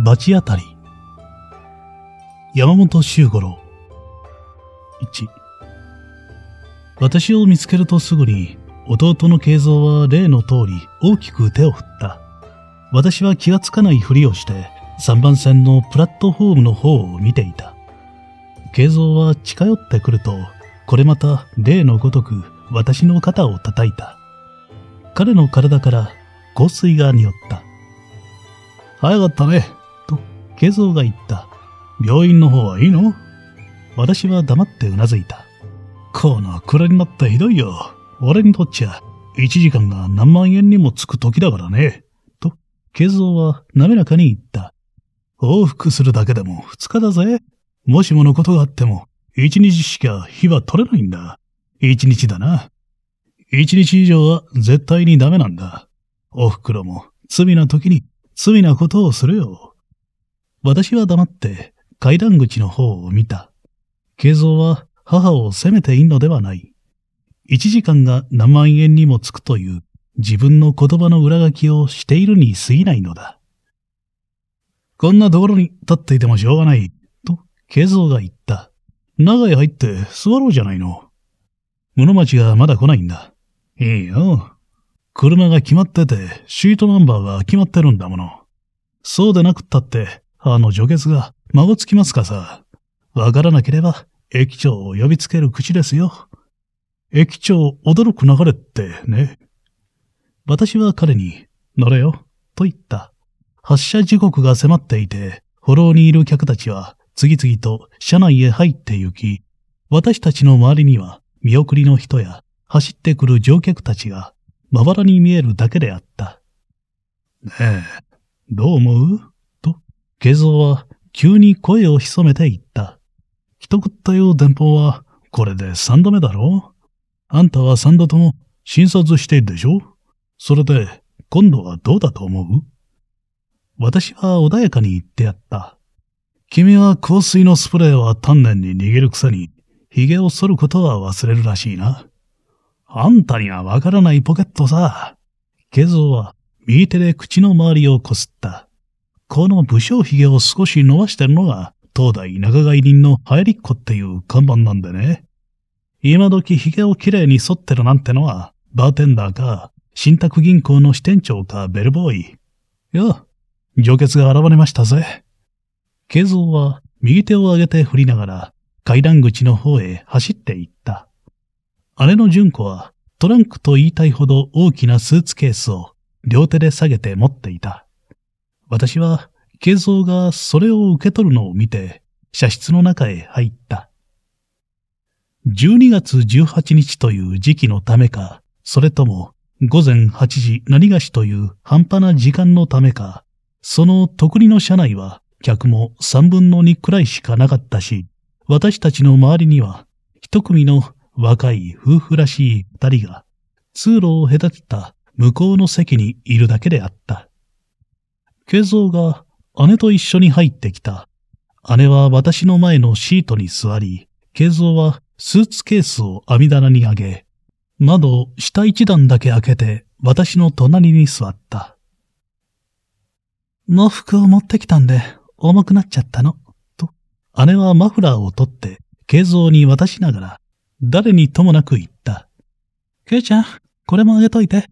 罰当たり。山本周五郎。1。私を見つけるとすぐに、弟の慶三は例の通り大きく手を振った。私は気がつかないふりをして、3番線のプラットフォームの方を見ていた。慶三は近寄ってくると、これまた例のごとく私の肩を叩いた。彼の体から香水が匂った。早かったね。ゾウが言った。病院の方はいいの私は黙ってうなずいた。この暗になったひどいよ。俺にとっちゃ、1時間が何万円にもつく時だからね。と、ゾウは滑らかに言った。往復するだけでも2日だぜ。もしものことがあっても、1日しか火は取れないんだ。1日だな。1日以上は絶対にダメなんだ。お袋も罪な時に罪なことをするよ。私は黙って階段口の方を見た。慶三は母を責めていいのではない。一時間が何万円にもつくという自分の言葉の裏書きをしているに過ぎないのだ。こんなところに立っていてもしょうがない、と慶三が言った。長屋入って座ろうじゃないの。室町がまだ来ないんだ。いいよ。車が決まってて、シートナンバーが決まってるんだもの。そうでなくったって、あの女月が、孫つきますかさ。わからなければ、駅長を呼びつける口ですよ。駅長驚く流れってね。私は彼に、乗れよ、と言った。発車時刻が迫っていて、歩道にいる客たちは次々と車内へ入って行き、私たちの周りには見送りの人や走ってくる乗客たちがまばらに見えるだけであった。ねえ、どう思う慶三は急に声を潜めて言った。一言ったよう電報は、これで三度目だろあんたは三度とも診察しているでしょそれで、今度はどうだと思う私は穏やかに言ってやった。君は香水のスプレーは丹念に逃げるくせに、髭を剃ることは忘れるらしいな。あんたにはわからないポケットさ。ケゾは右手で口の周りをこすった。この武将髭を少し伸ばしてるのが、当代仲買人の流行りっ子っていう看板なんでね。今時髭をきれいに剃ってるなんてのは、バーテンダーか、信託銀行の支店長かベルボーイ。や、助血が現れましたぜ。ゾ三は右手を上げて振りながら、階段口の方へ走っていった。姉の純子はトランクと言いたいほど大きなスーツケースを両手で下げて持っていた。私は、慶ウがそれを受け取るのを見て、茶室の中へ入った。12月18日という時期のためか、それとも午前8時何がしという半端な時間のためか、その特利の車内は客も3分の2くらいしかなかったし、私たちの周りには一組の若い夫婦らしい二人が通路を隔てた向こうの席にいるだけであった。慶三が姉と一緒に入ってきた。姉は私の前のシートに座り、慶三はスーツケースを網棚に上げ、窓下一段だけ開けて私の隣に座った。喪服を持ってきたんで重くなっちゃったの、と。姉はマフラーを取って、慶三に渡しながら、誰にともなく言った。ケイちゃん、これもあげといて。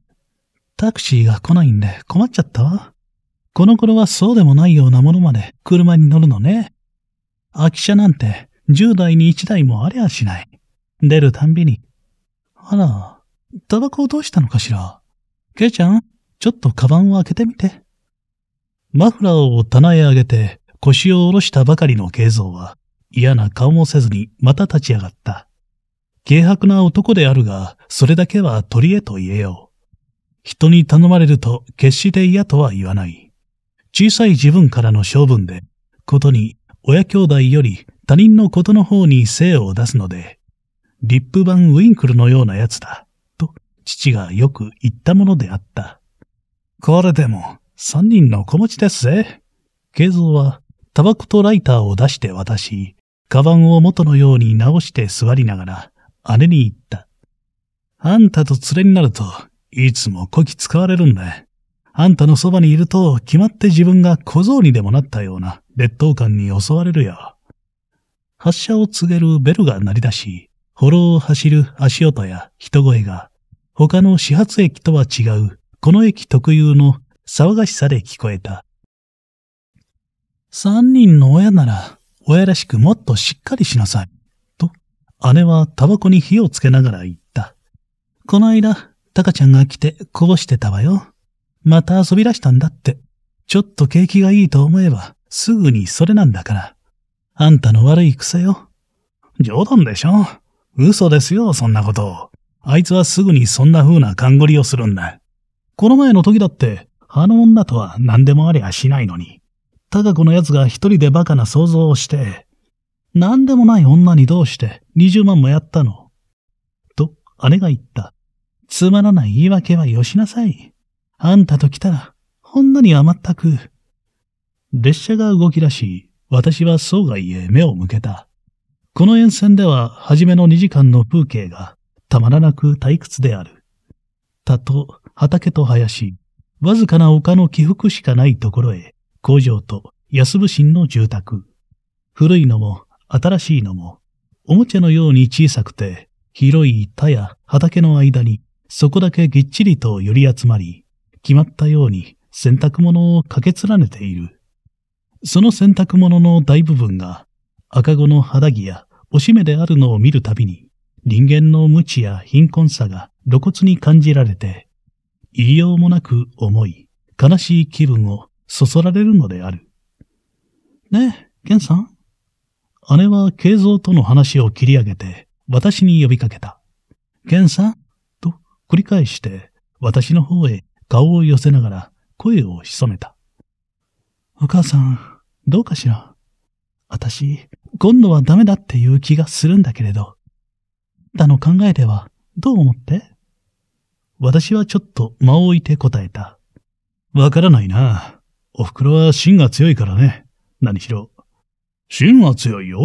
タクシーが来ないんで困っちゃったわ。この頃はそうでもないようなものまで車に乗るのね。空き車なんて10台に1台もありゃしない。出るたんびに。あら、タバコをどうしたのかしら。ケイちゃん、ちょっとカバンを開けてみて。マフラーを棚へ上げて腰を下ろしたばかりの慶三は嫌な顔もせずにまた立ち上がった。軽薄な男であるが、それだけは取り柄と言えよう。人に頼まれると決して嫌とは言わない。小さい自分からの性分で、ことに親兄弟より他人のことの方に精を出すので、リップ版ウィンクルのようなやつだ、と父がよく言ったものであった。これでも、三人の子持ちですぜ。慶三は、タバコとライターを出して渡し、カバンを元のように直して座りながら、姉に言った。あんたと連れになると、いつもこき使われるんだ。あんたのそばにいると決まって自分が小僧にでもなったような劣等感に襲われるよ。発車を告げるベルが鳴り出し、歩道を走る足音や人声が他の始発駅とは違うこの駅特有の騒がしさで聞こえた。三人の親なら親らしくもっとしっかりしなさい。と、姉はタバコに火をつけながら言った。この間、タカちゃんが来てこぼしてたわよ。また遊び出したんだって。ちょっと景気がいいと思えば、すぐにそれなんだから。あんたの悪い癖よ。冗談でしょ嘘ですよ、そんなこと。あいつはすぐにそんな風な勘繰りをするんだ。この前の時だって、あの女とは何でもありゃしないのに。ただこの奴が一人でバカな想像をして、何でもない女にどうして20万もやったのと、姉が言った。つまらない言い訳はよしなさい。あんたと来たら、ほんのに甘ったく。列車が動き出し、私は総外へ目を向けた。この沿線では、初めの2時間の風景が、たまらなく退屈である。田と畑と林、わずかな丘の起伏しかないところへ、工場と安部新の住宅。古いのも新しいのも、おもちゃのように小さくて、広い田や畑の間に、そこだけぎっちりと寄り集まり、決まったように洗濯物をかけ連ねている。その洗濯物の大部分が赤子の肌着やおしめであるのを見るたびに人間の無知や貧困さが露骨に感じられて、言いようもなく重い、悲しい気分をそそられるのである。ねえ、ケンさん姉は慶三との話を切り上げて、私に呼びかけた。ケンさんと繰り返して、私の方へ顔を寄せながら声を潜めた。お母さん、どうかしら私、今度はダメだっていう気がするんだけれど。だの考えでは、どう思って私はちょっと間を置いて答えた。わからないな。お袋は芯が強いからね。何しろ。芯は強いよ。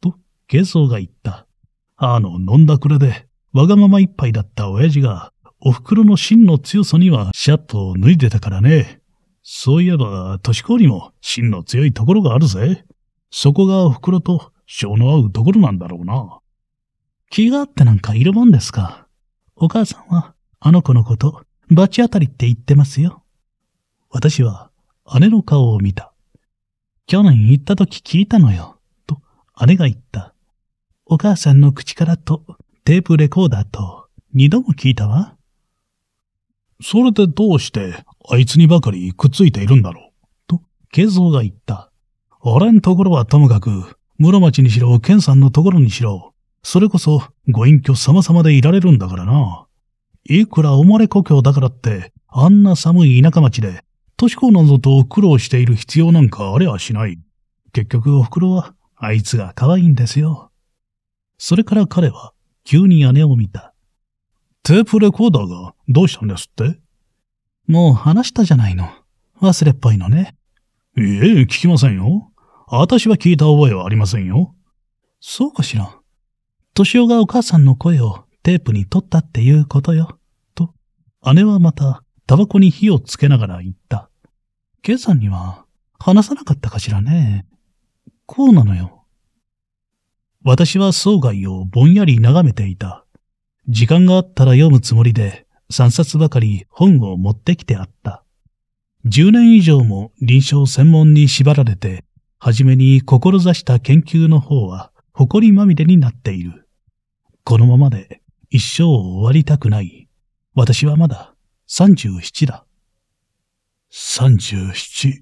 と、軽装が言った。あの、飲んだくれで、わがまま一杯だった親父が、お袋の芯の強さにはシャッと脱いでたからね。そういえば、年子にも芯の強いところがあるぜ。そこがお袋と性の合うところなんだろうな。気があってなんかいるもんですか。お母さんは、あの子のこと、罰当たりって言ってますよ。私は、姉の顔を見た。去年行った時聞いたのよ、と姉が言った。お母さんの口からと、テープレコーダーと、二度も聞いたわ。それでどうして、あいつにばかりくっついているんだろう。と、ケゾウが言った。俺んところはともかく、室町にしろ、ケンさんのところにしろ、それこそ、ご隠居様々でいられるんだからな。いくら生まれ故郷だからって、あんな寒い田舎町で、都市高なぞと苦労している必要なんかありゃしない。結局お袋は、あいつが可愛いんですよ。それから彼は、急に姉を見た。テープレコーダーがどうしたんですってもう話したじゃないの。忘れっぽいのね。いえ、聞きませんよ。私は聞いた覚えはありませんよ。そうかしら。敏男がお母さんの声をテープに取ったっていうことよ。と、姉はまたタバコに火をつけながら言った。イさんには話さなかったかしらね。こうなのよ。私は総外をぼんやり眺めていた。時間があったら読むつもりで、3冊ばかり本を持ってきてあった。10年以上も臨床専門に縛られて、はじめに志した研究の方は、誇りまみれになっている。このままで一生終わりたくない。私はまだ37だ。37。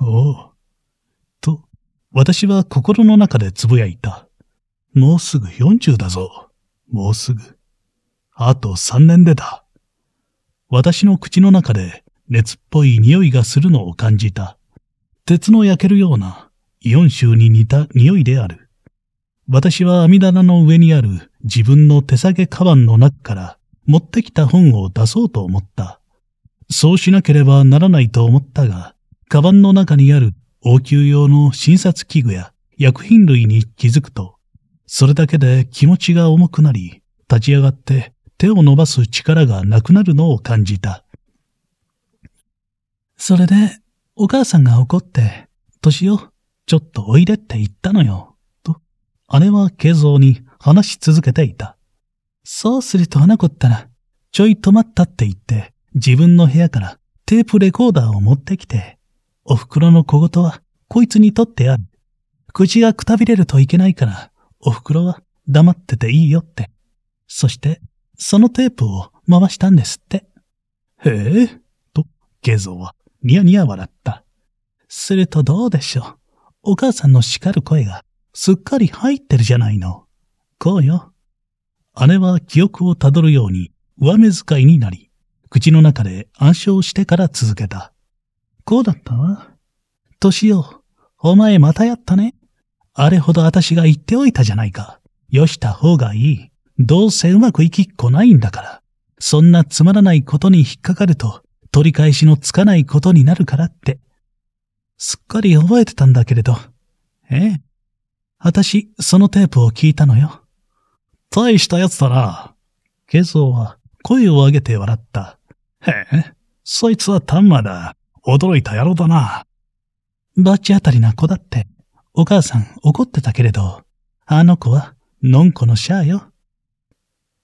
おお。と、私は心の中で呟いた。もうすぐ40だぞ。もうすぐ、あと三年でだ。私の口の中で熱っぽい匂いがするのを感じた。鉄の焼けるようなイオン臭に似た匂いである。私は網棚の上にある自分の手提げカバンの中から持ってきた本を出そうと思った。そうしなければならないと思ったが、カバンの中にある応急用の診察器具や薬品類に気づくと、それだけで気持ちが重くなり、立ち上がって手を伸ばす力がなくなるのを感じた。それで、お母さんが怒って、年をちょっとおいでって言ったのよ、と、姉は慶三に話し続けていた。そうすると花子ったら、ちょい止まったって言って、自分の部屋からテープレコーダーを持ってきて、お袋の小言はこいつにとってある。口がくたびれるといけないから、お袋は黙ってていいよって。そして、そのテープを回したんですって。へえ、と、ゲゾはニヤニヤ笑った。するとどうでしょう。お母さんの叱る声がすっかり入ってるじゃないの。こうよ。姉は記憶をたどるように上目遣いになり、口の中で暗唱してから続けた。こうだったわ。年を、お前またやったね。あれほど私が言っておいたじゃないか。よした方がいい。どうせうまくいきっこないんだから。そんなつまらないことに引っかかると、取り返しのつかないことになるからって。すっかり覚えてたんだけれど。ええ。私、そのテープを聞いたのよ。大したやつだな。ケゾーは声を上げて笑った。へえ、そいつはタンマだ。驚いた野郎だな。バチ当たりな子だってお母さん怒ってたけれど、あの子は、のんこのシャーよ。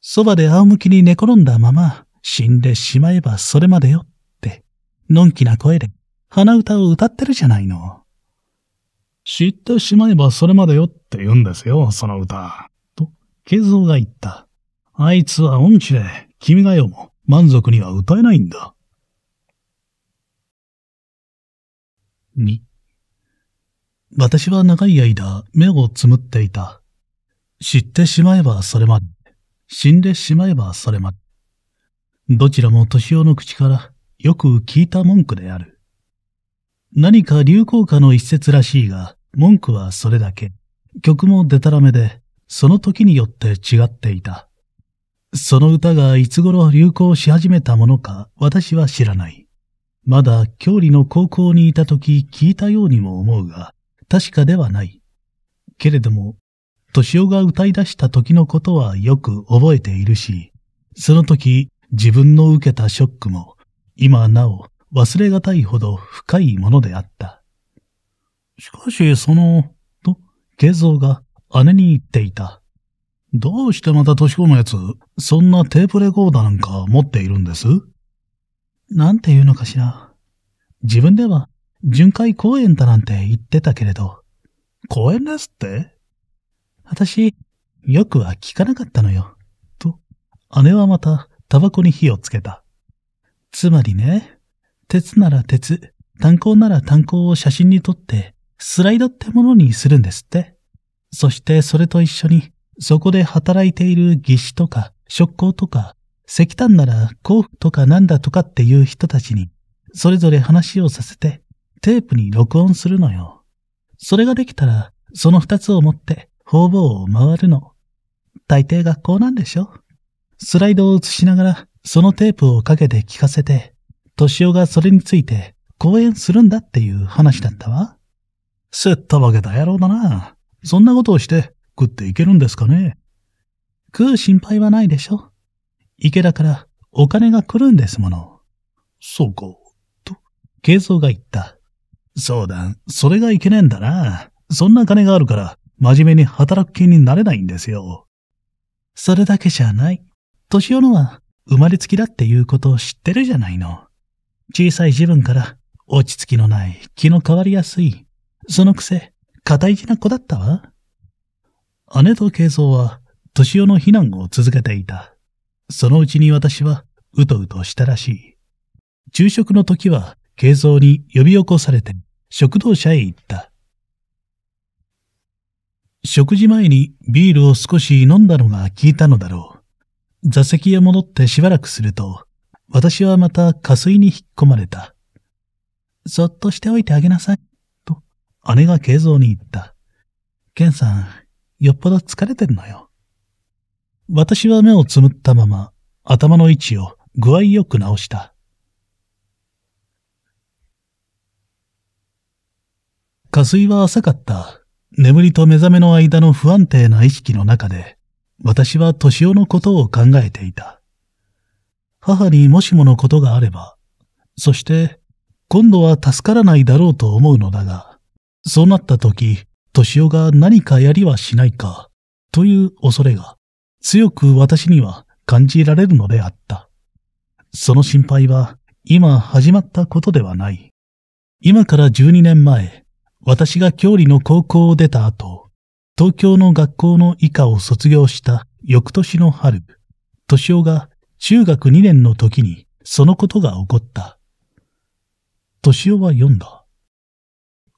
そばで仰向きに寝転んだまま、死んでしまえばそれまでよって、のんきな声で鼻歌を歌ってるじゃないの。知ってしまえばそれまでよって言うんですよ、その歌。と、慶三が言った。あいつは音痴で、君がよも満足には歌えないんだ。に、私は長い間目をつむっていた。知ってしまえばそれまで。死んでしまえばそれまで。どちらも年夫の口からよく聞いた文句である。何か流行歌の一節らしいが、文句はそれだけ。曲もデタラメで、その時によって違っていた。その歌がいつ頃流行し始めたものか私は知らない。まだ郷里の高校にいた時聞いたようにも思うが、確かではない。けれども、敏夫が歌い出した時のことはよく覚えているし、その時自分の受けたショックも、今なお忘れがたいほど深いものであった。しかし、その、と、慶三が姉に言っていた。どうしてまた敏子のやつ、そんなテープレコーダーなんか持っているんですなんていうのかしら。自分では巡回公園だなんて言ってたけれど、公園ですって私、よくは聞かなかったのよ。と、姉はまたタバコに火をつけた。つまりね、鉄なら鉄、炭鉱なら炭鉱を写真に撮って、スライドってものにするんですって。そしてそれと一緒に、そこで働いている技師とか、職工とか、石炭なら甲府とかなんだとかっていう人たちに、それぞれ話をさせて、テープに録音するのよ。それができたら、その二つを持って方々を回るの。大抵学校なんでしょスライドを映しながら、そのテープをかけて聞かせて、年尾がそれについて講演するんだっていう話だったわ。せったわけだ野郎だな。そんなことをして食っていけるんですかね。食う心配はないでしょ池だからお金が来るんですもの。そうか、と、慶三が言った。そうだ、それがいけねえんだな。そんな金があるから、真面目に働く気になれないんですよ。それだけじゃない。年寄のは生まれつきだっていうことを知ってるじゃないの。小さい自分から落ち着きのない気の変わりやすい。そのくせ、堅い気な子だったわ。姉と慶三は、年寄の避難を続けていた。そのうちに私は、うとうとしたらしい。昼食の時は、慶三に呼び起こされて、食堂車へ行った。食事前にビールを少し飲んだのが効いたのだろう。座席へ戻ってしばらくすると、私はまた下水に引っ込まれた。そっとしておいてあげなさい、と姉が慶三に言った。ンさん、よっぽど疲れてるのよ。私は目をつむったまま、頭の位置を具合よく直した。加水は浅かった。眠りと目覚めの間の不安定な意識の中で、私は年男のことを考えていた。母にもしものことがあれば、そして、今度は助からないだろうと思うのだが、そうなった時、年男が何かやりはしないか、という恐れが、強く私には感じられるのであった。その心配は、今始まったことではない。今から12年前、私が郷里の高校を出た後、東京の学校の以下を卒業した翌年の春、敏夫が中学2年の時にそのことが起こった。敏夫は読んだ。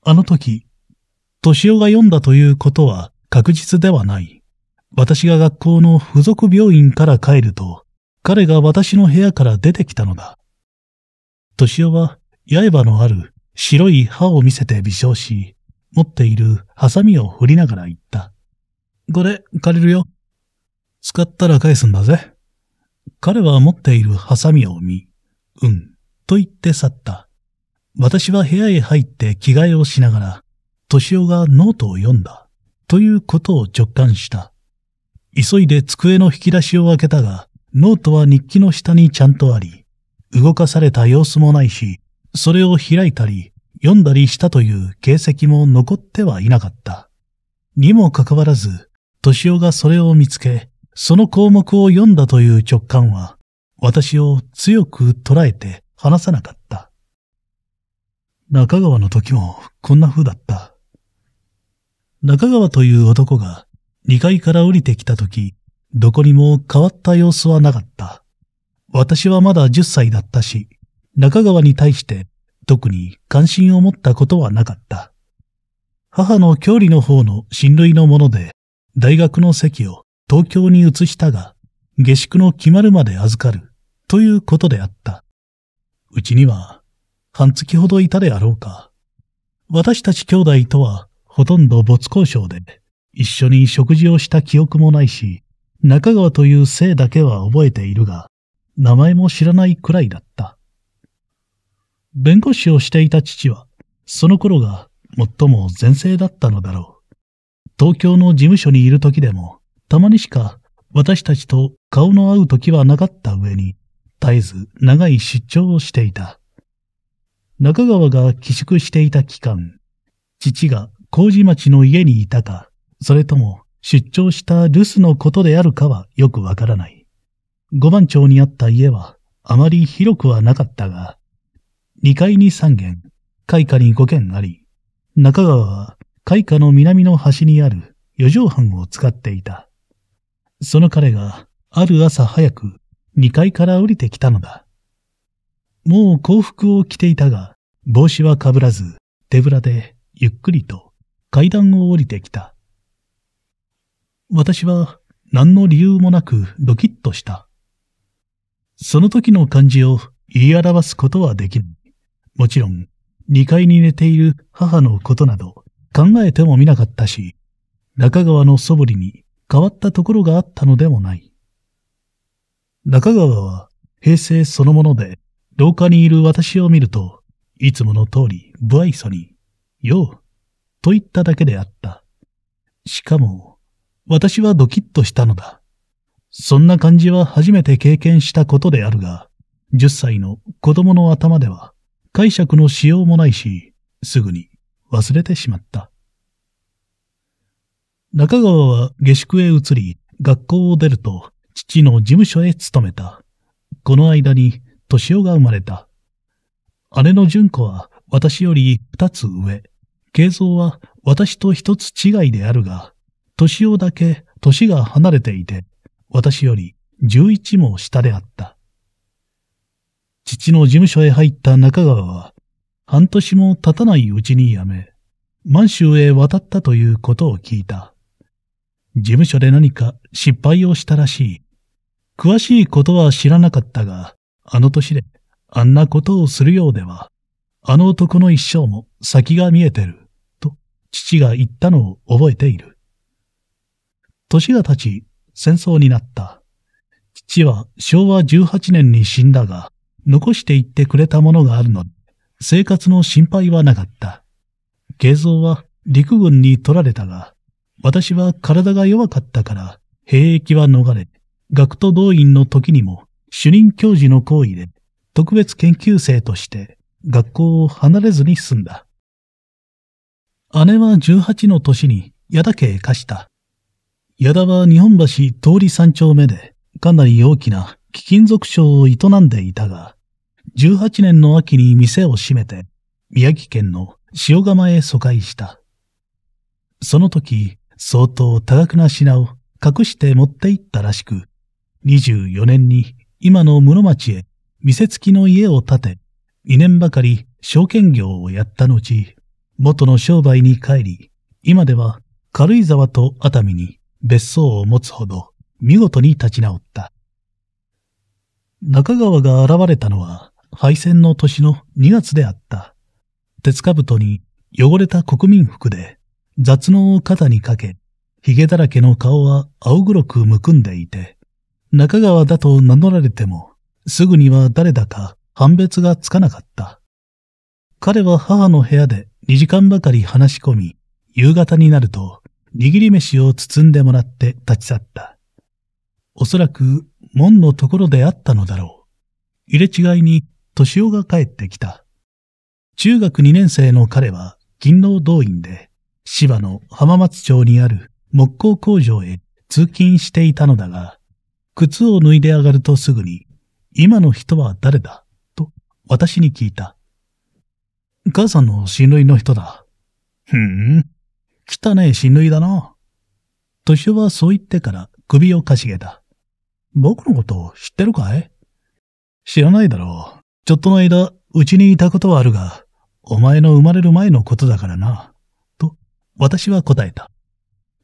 あの時、敏夫が読んだということは確実ではない。私が学校の付属病院から帰ると、彼が私の部屋から出てきたのだ。敏夫は刃のある白い歯を見せて微笑し、持っているハサミを振りながら言った。これ、借りるよ。使ったら返すんだぜ。彼は持っているハサミを見、うん、と言って去った。私は部屋へ入って着替えをしながら、敏夫がノートを読んだ、ということを直感した。急いで机の引き出しを開けたが、ノートは日記の下にちゃんとあり、動かされた様子もないし、それを開いたり、読んだりしたという形跡も残ってはいなかった。にもかかわらず、敏夫がそれを見つけ、その項目を読んだという直感は、私を強く捉えて話さなかった。中川の時もこんな風だった。中川という男が2階から降りてきた時、どこにも変わった様子はなかった。私はまだ10歳だったし、中川に対して特に関心を持ったことはなかった。母の郷里の方の親類のもので、大学の席を東京に移したが、下宿の決まるまで預かるということであった。うちには半月ほどいたであろうか。私たち兄弟とはほとんど没交渉で、一緒に食事をした記憶もないし、中川という姓だけは覚えているが、名前も知らないくらいだった。弁護士をしていた父は、その頃が最も前世だったのだろう。東京の事務所にいる時でも、たまにしか私たちと顔の合う時はなかった上に、絶えず長い出張をしていた。中川が寄宿していた期間、父が麹町の家にいたか、それとも出張した留守のことであるかはよくわからない。五番町にあった家はあまり広くはなかったが、二階に三軒、開花に五軒あり、中川は開花の南の端にある四畳半を使っていた。その彼がある朝早く二階から降りてきたのだ。もう幸福を着ていたが、帽子はかぶらず、手ぶらでゆっくりと階段を降りてきた。私は何の理由もなくドキッとした。その時の感じを言い表すことはできない。もちろん、2階に寝ている母のことなど考えてもみなかったし、中川の素振りに変わったところがあったのでもない。中川は平成そのもので、廊下にいる私を見ると、いつもの通り不愛想に、よう、と言っただけであった。しかも、私はドキッとしたのだ。そんな感じは初めて経験したことであるが、10歳の子供の頭では解釈のしようもないし、すぐに忘れてしまった。中川は下宿へ移り、学校を出ると父の事務所へ勤めた。この間に敏夫が生まれた。姉の純子は私より二つ上。慶三は私と一つ違いであるが、敏夫だけ年が離れていて、私より十一も下であった。父の事務所へ入った中川は、半年も経たないうちに辞め、満州へ渡ったということを聞いた。事務所で何か失敗をしたらしい。詳しいことは知らなかったが、あの年であんなことをするようでは、あの男の一生も先が見えてる、と父が言ったのを覚えている。年が経ち、戦争になった。父は昭和18年に死んだが、残していってくれたものがあるので、生活の心配はなかった。慶三は陸軍に取られたが、私は体が弱かったから、兵役は逃れ、学徒動員の時にも主任教授の行為で特別研究生として学校を離れずに済んだ。姉は18の年に矢田家へ貸した。矢田は日本橋通り三丁目でかなり大きな貴金属商を営んでいたが、18年の秋に店を閉めて、宮城県の塩釜へ疎開した。その時、相当多額な品を隠して持って行ったらしく、24年に今の室町へ店付きの家を建て、2年ばかり証券業をやった後、元の商売に帰り、今では軽井沢と熱海に別荘を持つほど見事に立ち直った。中川が現れたのは敗戦の年の2月であった。鉄兜に汚れた国民服で雑能を肩にかけ、髭だらけの顔は青黒くむくんでいて、中川だと名乗られても、すぐには誰だか判別がつかなかった。彼は母の部屋で2時間ばかり話し込み、夕方になると、握り飯を包んでもらって立ち去った。おそらく門のところであったのだろう。入れ違いに、敏夫が帰ってきた。中学2年生の彼は、勤労動員で、芝の浜松町にある木工工場へ通勤していたのだが、靴を脱いで上がるとすぐに、今の人は誰だと私に聞いた。母さんの親類の人だ。ふーん。汚いえ親類だな。年はそう言ってから首をかしげた。僕のこと知ってるかい知らないだろう。ちょっとの間、うちにいたことはあるが、お前の生まれる前のことだからな。と、私は答えた。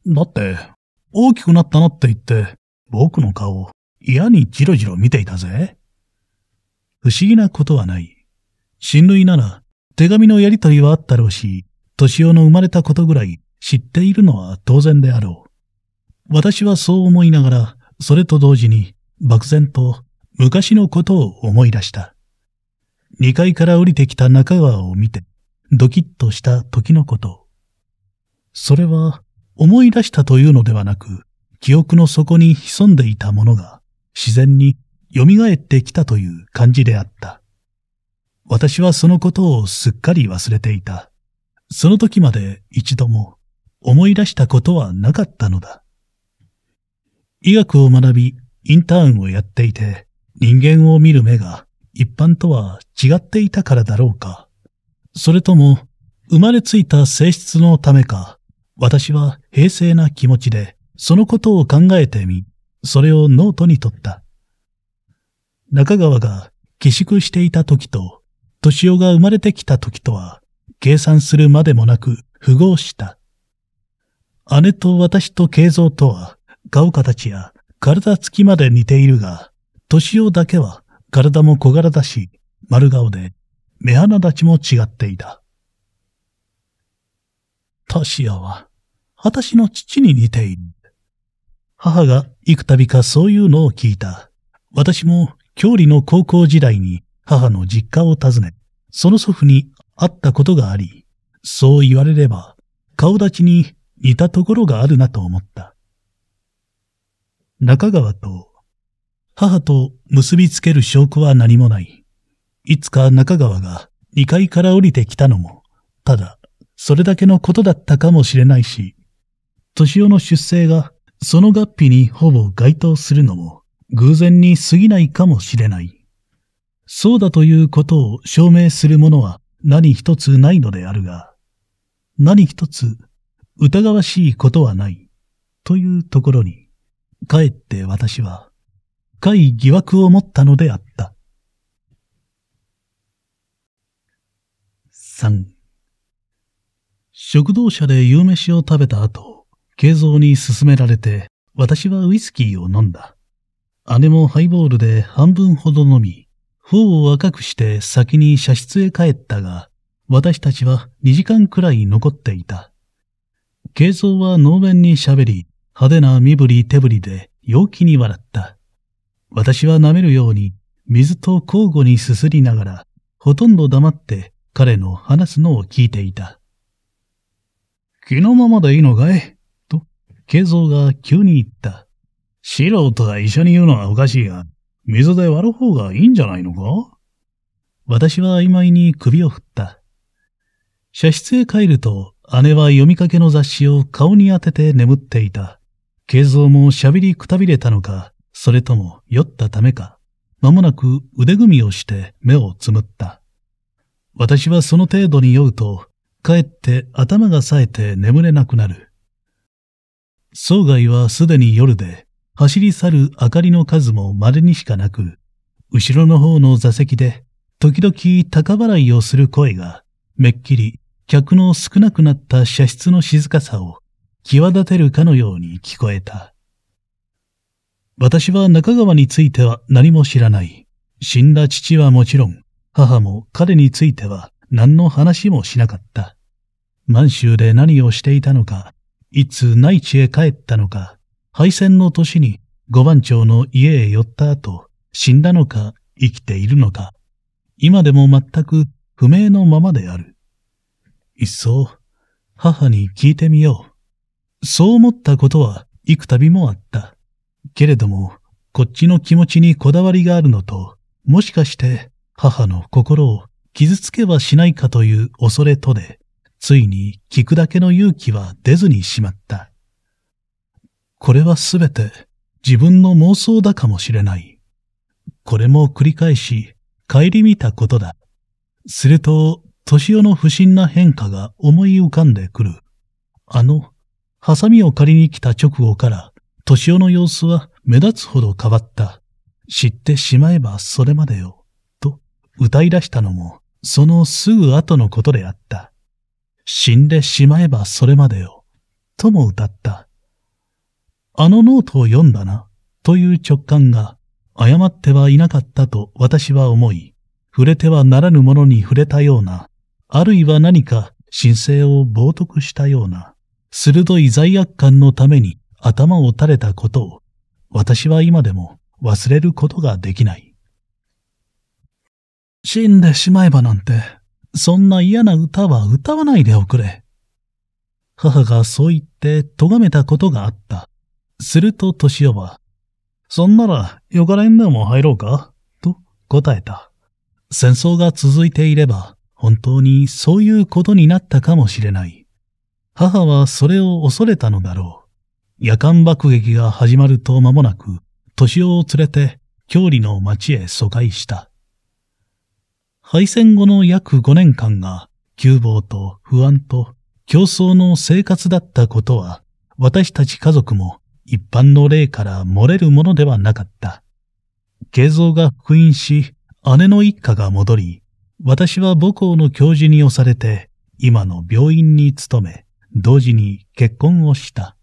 だって、大きくなったなって言って、僕の顔を嫌にじろじろ見ていたぜ。不思議なことはない。親類なら、手紙のやりとりはあったろうし、年男の生まれたことぐらい知っているのは当然であろう。私はそう思いながら、それと同時に、漠然と昔のことを思い出した。二階から降りてきた中川を見て、ドキッとした時のこと。それは、思い出したというのではなく、記憶の底に潜んでいたものが、自然に蘇ってきたという感じであった。私はそのことをすっかり忘れていた。その時まで一度も思い出したことはなかったのだ。医学を学び、インターンをやっていて、人間を見る目が一般とは違っていたからだろうか。それとも、生まれついた性質のためか、私は平静な気持ちで、そのことを考えてみ、それをノートに取った。中川が寄宿していた時と、敏夫が生まれてきた時とは、計算するまでもなく符合した。姉と私と慶三とは、顔形や体つきまで似ているが、年男だけは体も小柄だし、丸顔で、目鼻立ちも違っていた。タシアは、私の父に似ている。母が幾度かそういうのを聞いた。私も、郷里の高校時代に母の実家を訪ね、その祖父に会ったことがあり、そう言われれば、顔立ちに似たところがあるなと思った。中川と母と結びつける証拠は何もない。いつか中川が2階から降りてきたのも、ただ、それだけのことだったかもしれないし、年夫の出生がその合否にほぼ該当するのも偶然に過ぎないかもしれない。そうだということを証明するものは何一つないのであるが、何一つ疑わしいことはないというところに、かえって私は、深い疑惑を持ったのであった。三、食堂車で夕飯を食べた後、慶三に勧められて、私はウイスキーを飲んだ。姉もハイボールで半分ほど飲み、頬を赤くして先に車室へ帰ったが、私たちは2時間くらい残っていた。慶三は能面に喋り、派手な身振り手振りで陽気に笑った。私は舐めるように水と交互にすすりながら、ほとんど黙って彼の話すのを聞いていた。気のままでいいのかいと、慶三が急に言った。素人が医者に言うのはおかしいが、水で割る方がいいんじゃないのか私は曖昧に首を振った。射出へ帰ると、姉は読みかけの雑誌を顔に当てて眠っていた。慶三もしゃべりくたびれたのか、それとも酔ったためか、まもなく腕組みをして目をつむった。私はその程度に酔うと、かえって頭が冴えて眠れなくなる。総外はすでに夜で、走り去る明かりの数も稀にしかなく、後ろの方の座席で、時々高払いをする声が、めっきり客の少なくなった車室の静かさを際立てるかのように聞こえた。私は中川については何も知らない。死んだ父はもちろん、母も彼については何の話もしなかった。満州で何をしていたのか、いつ内地へ帰ったのか、敗戦の年に五番町の家へ寄った後、死んだのか生きているのか、今でも全く不明のままである。いっそ、母に聞いてみよう。そう思ったことは幾度もあった。けれども、こっちの気持ちにこだわりがあるのと、もしかして母の心を傷つけはしないかという恐れとで、ついに聞くだけの勇気は出ずにしまった。これはすべて自分の妄想だかもしれない。これも繰り返し、帰り見たことだ。すると、年夫の不審な変化が思い浮かんでくる。あの、ハサミを借りに来た直後から、年尾の様子は目立つほど変わった。知ってしまえばそれまでよ、と歌い出したのも、そのすぐ後のことであった。死んでしまえばそれまでよ、とも歌った。あのノートを読んだな、という直感が、誤ってはいなかったと私は思い、触れてはならぬものに触れたような、あるいは何か神聖を冒涜したような。鋭い罪悪感のために頭を垂れたことを、私は今でも忘れることができない。死んでしまえばなんて、そんな嫌な歌は歌わないでおくれ。母がそう言って咎めたことがあった。すると年夫は、そんならよからんでも入ろうかと答えた。戦争が続いていれば、本当にそういうことになったかもしれない。母はそれを恐れたのだろう。夜間爆撃が始まると間もなく、年を連れて、郷里の町へ疎開した。敗戦後の約5年間が、窮乏と不安と競争の生活だったことは、私たち家族も一般の例から漏れるものではなかった。慶蔵が復員し、姉の一家が戻り、私は母校の教授に押されて、今の病院に勤め、同時に結婚をした。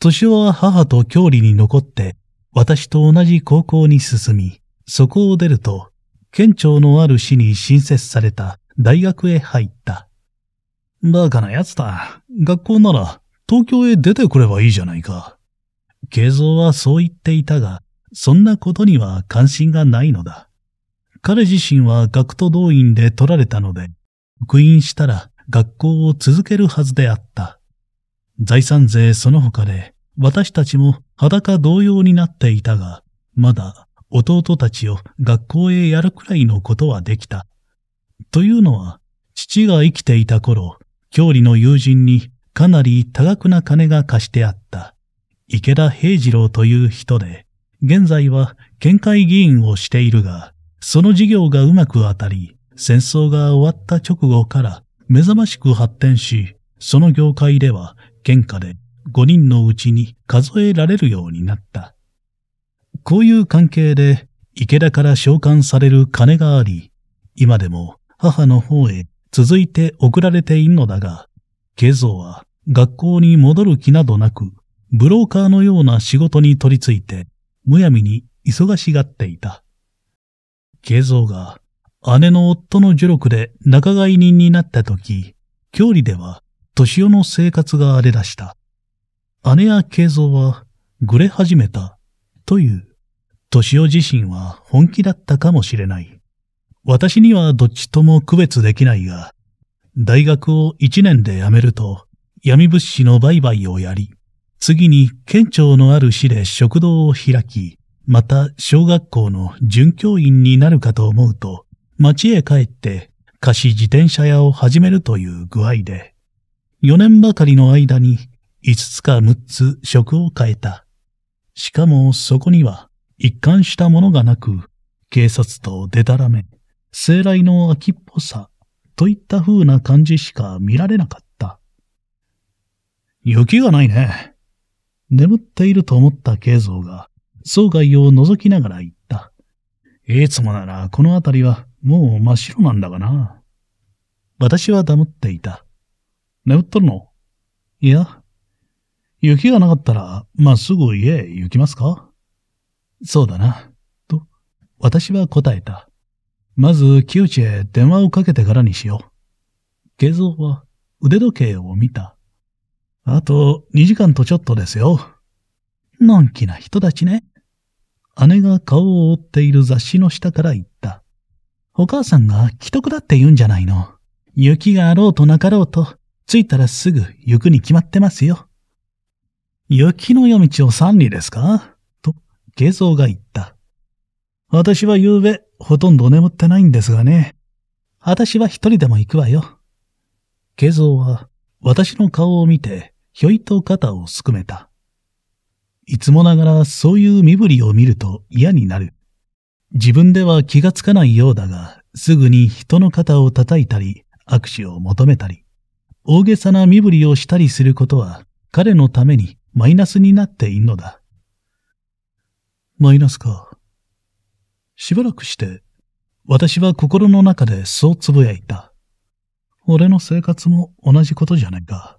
年は母と郷里に残って、私と同じ高校に進み、そこを出ると、県庁のある市に新設された大学へ入った。バカな奴だ。学校なら東京へ出てくればいいじゃないか。慶三はそう言っていたが、そんなことには関心がないのだ。彼自身は学徒動員で取られたので、復員したら学校を続けるはずであった。財産税その他で私たちも裸同様になっていたが、まだ弟たちを学校へやるくらいのことはできた。というのは、父が生きていた頃、郷里の友人にかなり多額な金が貸してあった。池田平次郎という人で、現在は県会議員をしているが、その事業がうまく当たり、戦争が終わった直後から目覚ましく発展し、その業界では喧嘩で5人のうちに数えられるようになった。こういう関係で池田から召喚される金があり、今でも母の方へ続いて送られているのだが、慶三は学校に戻る気などなく、ブローカーのような仕事に取り付いて、むやみに忙しがっていた。慶三が姉の夫の助力で仲買人になった時、郷里では、年夫の生活が荒れ出した。姉や慶三は、ぐれ始めた、という、年夫自身は本気だったかもしれない。私にはどっちとも区別できないが、大学を一年で辞めると、闇物資の売買をやり、次に県庁のある市で食堂を開き、また小学校の准教員になるかと思うと、町へ帰って貸し自転車屋を始めるという具合で、4年ばかりの間に5つか6つ職を変えた。しかもそこには一貫したものがなく、警察とでたらめ、生来の秋っぽさといった風な感じしか見られなかった。雪がないね。眠っていると思った慶三が、総外を覗きながら言った。いつもならこの辺りはもう真っ白なんだがな。私は黙っていた。眠っとるのいや、雪がなかったら、まっすぐ家へ行きますかそうだな、と、私は答えた。まず、木内へ電話をかけてからにしよう。下蔵は腕時計を見た。あと、2時間とちょっとですよ。のんきな人たちね。姉が顔を覆っている雑誌の下から言った。お母さんが既得だって言うんじゃないの。雪があろうとなかろうと、着いたらすぐ行くに決まってますよ。雪の夜道を三里ですかと、下蔵が言った。私は夕べ、ほとんど眠ってないんですがね。私は一人でも行くわよ。下蔵は、私の顔を見て、ひょいと肩をすくめた。いつもながらそういう身振りを見ると嫌になる。自分では気がつかないようだが、すぐに人の肩を叩いたり、握手を求めたり、大げさな身振りをしたりすることは、彼のためにマイナスになっているのだ。マイナスか。しばらくして、私は心の中でそうつぶやいた。俺の生活も同じことじゃないか。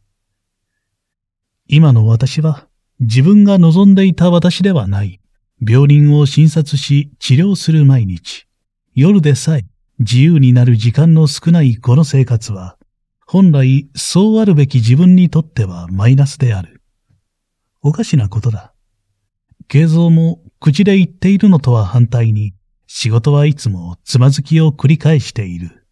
今の私は自分が望んでいた私ではない。病人を診察し治療する毎日、夜でさえ自由になる時間の少ないこの生活は、本来そうあるべき自分にとってはマイナスである。おかしなことだ。慶造も口で言っているのとは反対に、仕事はいつもつまずきを繰り返している。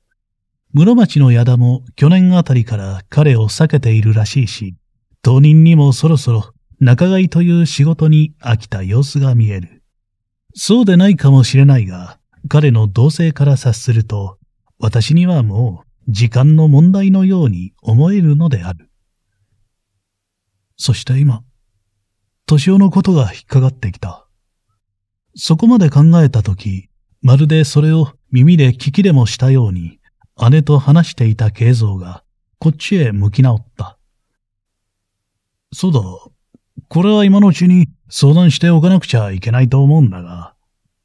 室町の矢田も去年あたりから彼を避けているらしいし、当人にもそろそろ仲買という仕事に飽きた様子が見える。そうでないかもしれないが、彼の同性から察すると、私にはもう時間の問題のように思えるのである。そして今、年夫のことが引っかかってきた。そこまで考えたとき、まるでそれを耳で聞きでもしたように、姉と話していた慶三が、こっちへ向き直った。そうだ、これは今のうちに相談しておかなくちゃいけないと思うんだが。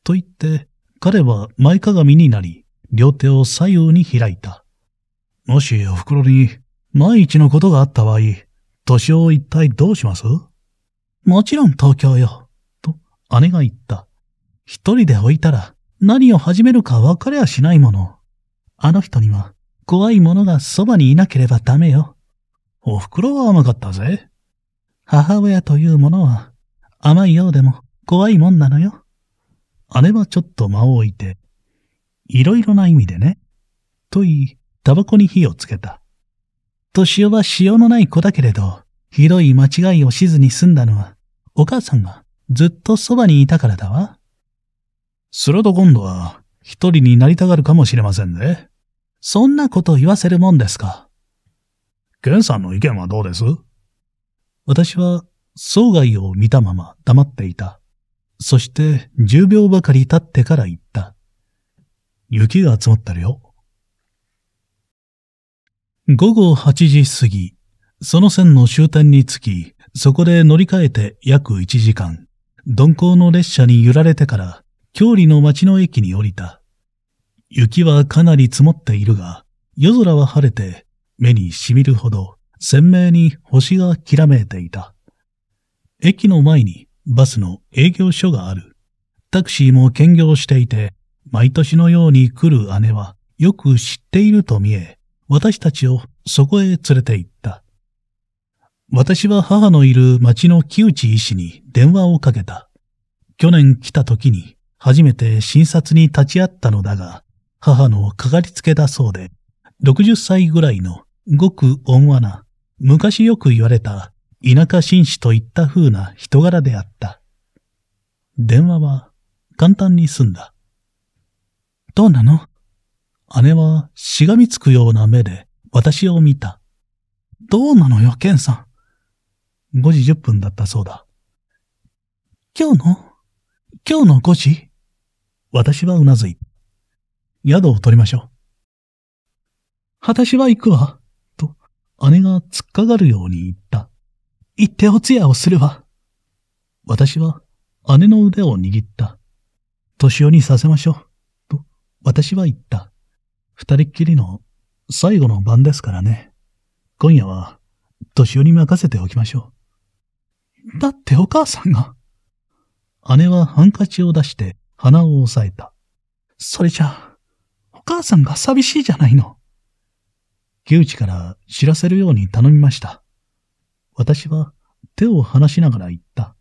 と言って、彼は前かがみになり、両手を左右に開いた。もしお袋に万一のことがあった場合、年を一体どうしますもちろん東京よ。と姉が言った。一人で置いたら何を始めるか分かりゃしないもの。あの人には怖いものがそばにいなければダメよ。お袋は甘かったぜ。母親というものは甘いようでも怖いもんなのよ。姉はちょっと間を置いて、いろいろな意味でね、と言い、タバコに火をつけた。年男は塩のない子だけれど、ひどい間違いをしずに済んだのは、お母さんがずっとそばにいたからだわ。すると今度は、一人になりたがるかもしれませんね。そんなこと言わせるもんですか。ケンさんの意見はどうです私は総外を見たまま黙っていた。そして10秒ばかり経ってから言った。雪が積もったるよ。午後8時過ぎ、その線の終点に着き、そこで乗り換えて約1時間、鈍行の列車に揺られてから、郷里の町の駅に降りた。雪はかなり積もっているが、夜空は晴れて目に染みるほど鮮明に星がきらめいていた。駅の前にバスの営業所がある。タクシーも兼業していて、毎年のように来る姉はよく知っていると見え、私たちをそこへ連れて行った。私は母のいる町の木内医師に電話をかけた。去年来た時に初めて診察に立ち会ったのだが、母のかかりつけだそうで、60歳ぐらいのごく温和な昔よく言われた田舎紳士といった風な人柄であった。電話は簡単に済んだ。どうなの姉はしがみつくような目で私を見た。どうなのよ、ケンさん。5時10分だったそうだ。今日の今日の5時私はうなずい宿を取りましょう。私は行くわ。姉が突っかかるように言った。行ってお通夜をするわ。私は姉の腕を握った。年寄りにさせましょう。と、私は言った。二人っきりの最後の晩ですからね。今夜は、年寄りに任せておきましょう。だってお母さんが。姉はハンカチを出して鼻を押さえた。それじゃあ、お母さんが寂しいじゃないの。旧地から知らせるように頼みました。私は手を離しながら言った。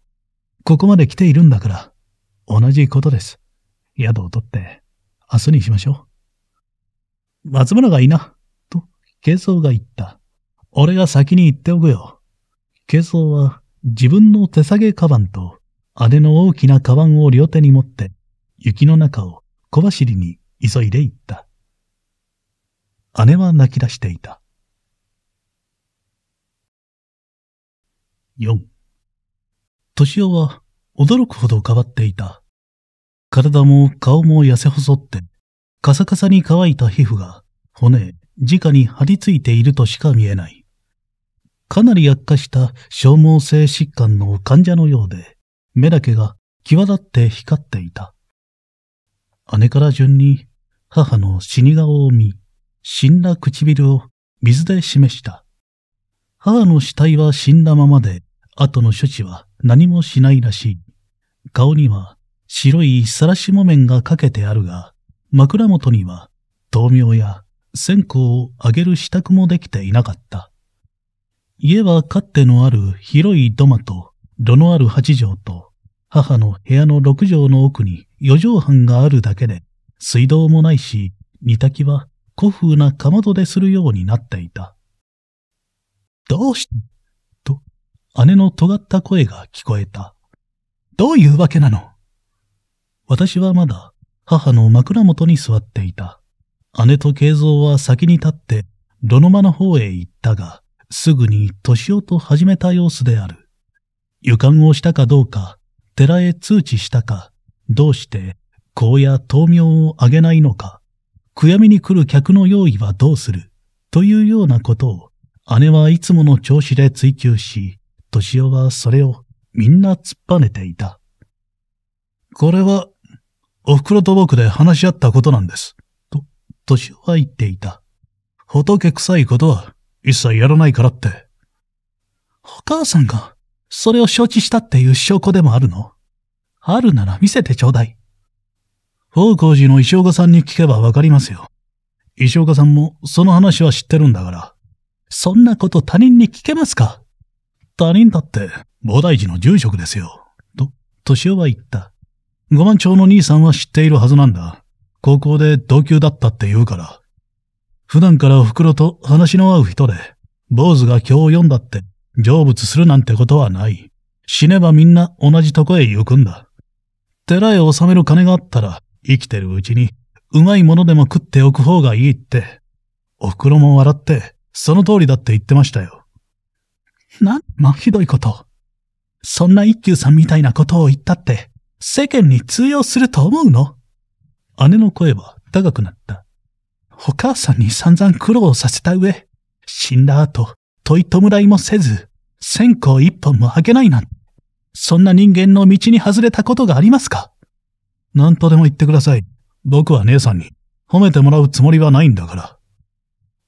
ここまで来ているんだから、同じことです。宿を取って、明日にしましょう。松村がいいな、と、軽装が言った。俺が先に言っておくよ。軽装は自分の手提げカバンと姉の大きなカバンを両手に持って、雪の中を小走りに急いで行った。姉は泣き出していた。4. 敏夫は驚くほど変わっていた。体も顔も痩せ細って、カサカサに乾いた皮膚が骨、直に張り付いているとしか見えない。かなり悪化した消耗性疾患の患者のようで、目だけが際立って光っていた。姉から順に母の死に顔を見、死んだ唇を水で示した。母の死体は死んだままで、後の処置は何もしないらしい。顔には白いさらし木綿がかけてあるが、枕元には豆苗や線香をあげる支度もできていなかった。家はかってのある広い土間と炉のある八畳と、母の部屋の六畳の奥に四畳半があるだけで、水道もないし、煮炊きは古風なかまどでするようになっていた。どうしてと、姉の尖った声が聞こえた。どういうわけなの私はまだ母の枕元に座っていた。姉と慶三は先に立って、炉の間の方へ行ったが、すぐに年をと始めた様子である。予感をしたかどうか、寺へ通知したか、どうして、荒や灯明をあげないのか。悔やみに来る客の用意はどうするというようなことを姉はいつもの調子で追求し、年夫はそれをみんな突っぱねていた。これは、お袋と僕で話し合ったことなんです。と、年夫は言っていた。仏臭いことは一切やらないからって。お母さんが、それを承知したっていう証拠でもあるのあるなら見せてちょうだい。宝光寺の石岡さんに聞けばわかりますよ。石岡さんもその話は知ってるんだから。そんなこと他人に聞けますか他人だって、菩提寺の住職ですよ。と、年夫は言った。五万町の兄さんは知っているはずなんだ。高校で同級だったって言うから。普段からお袋と話の合う人で、坊主が今を読んだって成仏するなんてことはない。死ねばみんな同じとこへ行くんだ。寺へ納める金があったら、生きてるうちに、うまいものでも食っておく方がいいって。お袋も笑って、その通りだって言ってましたよ。なん、まあ、ひどいこと。そんな一休さんみたいなことを言ったって、世間に通用すると思うの姉の声は高くなった。お母さんに散々苦労させた上、死んだ後、問い弔いもせず、線香一本もあげないなんて、そんな人間の道に外れたことがありますか何とでも言ってください。僕は姉さんに褒めてもらうつもりはないんだから。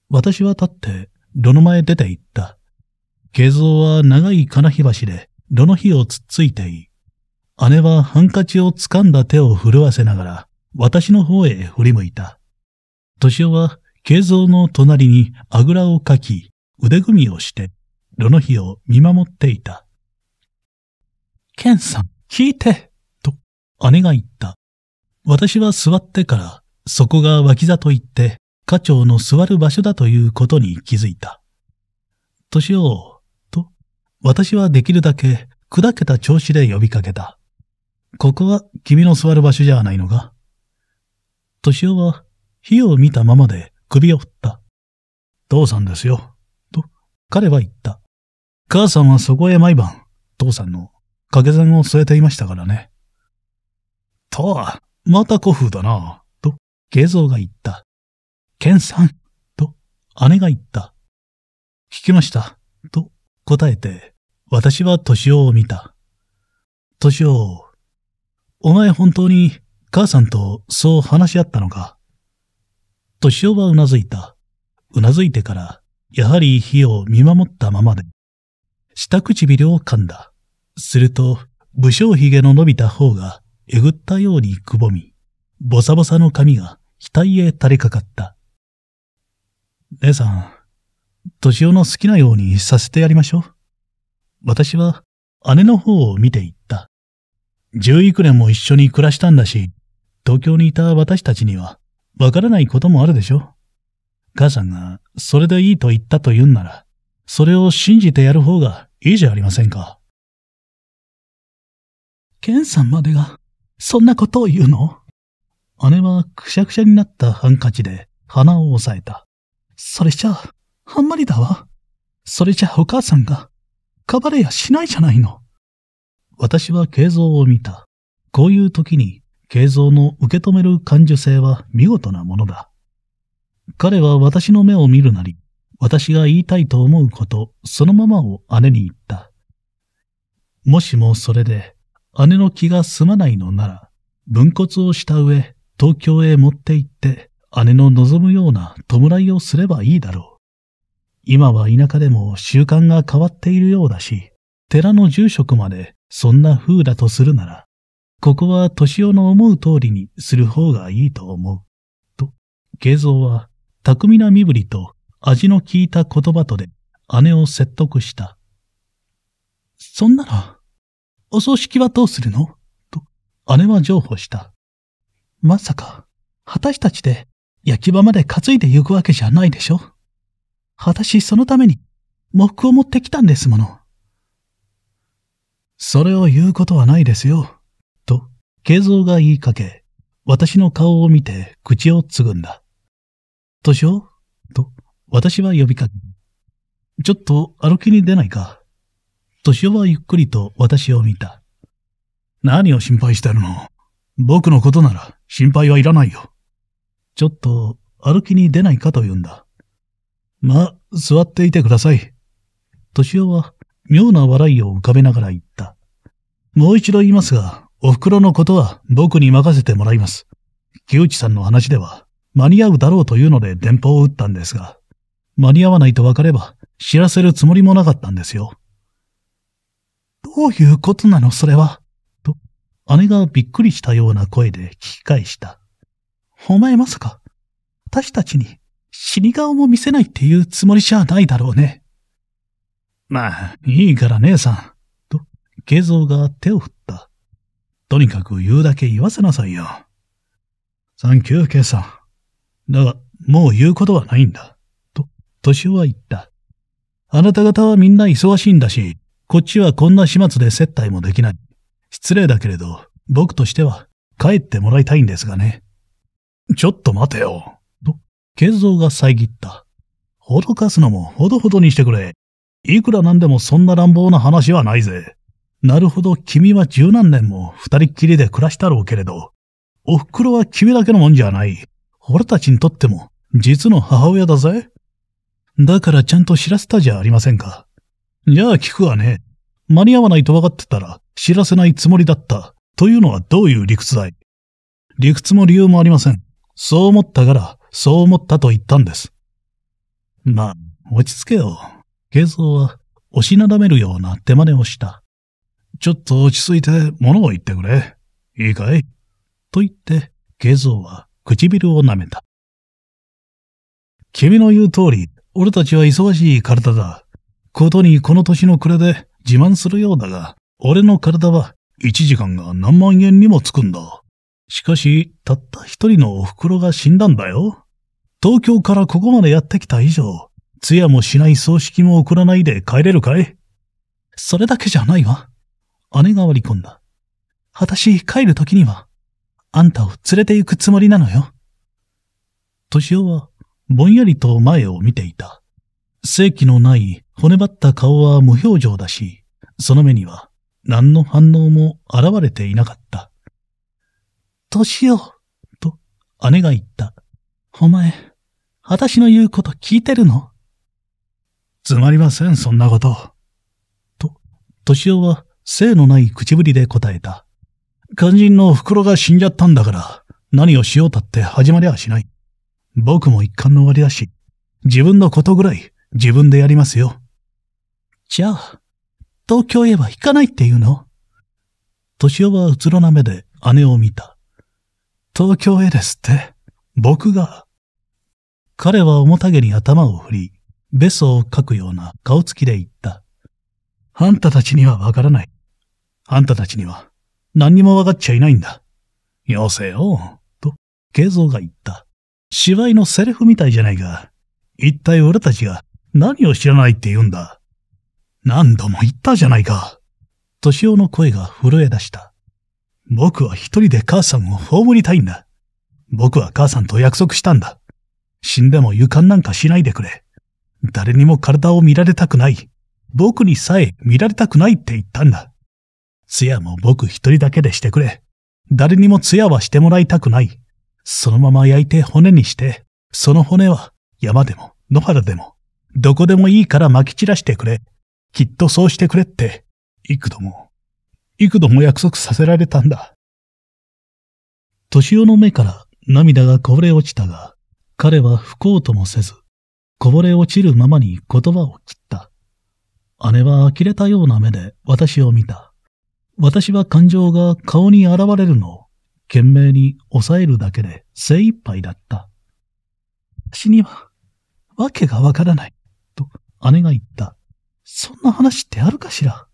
私は立って、炉の前出て行った。慶三は長い金火箸で炉の火をつっついていい。姉はハンカチを掴んだ手を震わせながら、私の方へ振り向いた。敏夫は慶三の隣にあぐらをかき、腕組みをして、炉の火を見守っていた。ケンさん、聞いて姉が言った。私は座ってから、そこが脇座と言って、課長の座る場所だということに気づいた。よを、と、私はできるだけ砕けた調子で呼びかけた。ここは君の座る場所じゃないのかしおは火を見たままで首を振った。父さんですよ、と彼は言った。母さんはそこへ毎晩、父さんの掛け算を添えていましたからね。と、また古風だな、と、芸三が言った。ンさん、と、姉が言った。聞きました、と答えて、私は年を見た。年をお前本当に母さんとそう話し合ったのか年夫はうなずいた。うなずいてから、やはり火を見守ったままで、下唇を噛んだ。すると、武将髭の伸びた方がえぐったようにくぼみ、ボサボサの髪が額へ垂れかかった。姉さん、年男の好きなようにさせてやりましょう。私は姉の方を見ていった。十幾年も一緒に暮らしたんだし、東京にいた私たちにはわからないこともあるでしょ。母さんがそれでいいと言ったと言うんなら、それを信じてやる方がいいじゃありませんか。ケンさんまでがそんなことを言うの姉はくしゃくしゃになったハンカチで鼻を押さえた。それじゃあ、あんまりだわ。それじゃあお母さんが、かばれやしないじゃないの。私は慶像を見た。こういう時に、慶像の受け止める感受性は見事なものだ。彼は私の目を見るなり、私が言いたいと思うこと、そのままを姉に言った。もしもそれで、姉の気が済まないのなら、分骨をした上、東京へ持って行って、姉の望むような弔いをすればいいだろう。今は田舎でも習慣が変わっているようだし、寺の住職までそんな風だとするなら、ここは年男の思う通りにする方がいいと思う。と、慶蔵は巧みな身振りと味の効いた言葉とで姉を説得した。そんなの、お葬式はどうするのと、姉は譲歩した。まさか、私たちで焼き場まで担いで行くわけじゃないでしょ私そのために、木を持ってきたんですもの。それを言うことはないですよ、と、慶三が言いかけ、私の顔を見て口をつぐんだ。年をと、私は呼びかけ、ちょっと歩きに出ないか。年男はゆっくりと私を見た。何を心配してるの僕のことなら心配はいらないよ。ちょっと歩きに出ないかと言うんだ。ま、座っていてください。年男は妙な笑いを浮かべながら言った。もう一度言いますが、お袋のことは僕に任せてもらいます。木内さんの話では、間に合うだろうというので電報を打ったんですが、間に合わないとわかれば知らせるつもりもなかったんですよ。ういうことなのそれは。と、姉がびっくりしたような声で聞き返した。お前まさか、私たちに死に顔も見せないっていうつもりじゃないだろうね。まあ、いいから姉さん。と、慶三が手を振った。とにかく言うだけ言わせなさいよ。サンキュー、イさん。だが、もう言うことはないんだ。と、年は言った。あなた方はみんな忙しいんだし、こっちはこんな始末で接待もできない。失礼だけれど、僕としては帰ってもらいたいんですがね。ちょっと待てよ。と、ゾ三が遮った。ほどかすのもほどほどにしてくれ。いくらなんでもそんな乱暴な話はないぜ。なるほど、君は十何年も二人っきりで暮らしたろうけれど、お袋は君だけのもんじゃない。俺たちにとっても、実の母親だぜ。だからちゃんと知らせたじゃありませんか。じゃあ聞くわね。間に合わないと分かってたら知らせないつもりだった。というのはどういう理屈だい理屈も理由もありません。そう思ったから、そう思ったと言ったんです。まあ、落ち着けよ。慶三は、押しなだめるような手真似をした。ちょっと落ち着いて物を言ってくれ。いいかいと言って、慶三は唇を舐めた。君の言う通り、俺たちは忙しい体だ。ことにこの年の暮れで自慢するようだが、俺の体は1時間が何万円にもつくんだ。しかし、たった一人のお袋が死んだんだよ。東京からここまでやってきた以上、通夜もしない葬式も送らないで帰れるかいそれだけじゃないわ。姉が割り込んだ。私、帰る時には、あんたを連れて行くつもりなのよ。敏夫は、ぼんやりと前を見ていた。正気のない骨張った顔は無表情だし、その目には何の反応も現れていなかった。年を、と姉が言った。お前、私の言うこと聞いてるのつまりません、そんなこと。と、年をは性のない口ぶりで答えた。肝心の袋が死んじゃったんだから、何をしようたって始まりはしない。僕も一貫の終わりだし、自分のことぐらい自分でやりますよ。じゃあ、東京へは行かないっていうの敏夫はうつろな目で姉を見た。東京へですって、僕が。彼は重たげに頭を振り、ベソをかくような顔つきで言った。あんたたちにはわからない。あんたたちには何にもわかっちゃいないんだ。よせよ、と、慶三が言った。芝居のセリフみたいじゃないか。一体俺たちが何を知らないって言うんだ。何度も言ったじゃないか。敏夫の声が震え出した。僕は一人で母さんを葬りたいんだ。僕は母さんと約束したんだ。死んでも勇敢なんかしないでくれ。誰にも体を見られたくない。僕にさえ見られたくないって言ったんだ。通夜も僕一人だけでしてくれ。誰にも通夜はしてもらいたくない。そのまま焼いて骨にして、その骨は山でも野原でも、どこでもいいから撒き散らしてくれ。きっとそうしてくれって、幾度も、幾度も約束させられたんだ。敏夫の目から涙がこぼれ落ちたが、彼は不幸ともせず、こぼれ落ちるままに言葉を切った。姉は呆れたような目で私を見た。私は感情が顔に現れるのを懸命に抑えるだけで精一杯だった。私には、わけがわからない、と姉が言った。そんな話ってあるかしら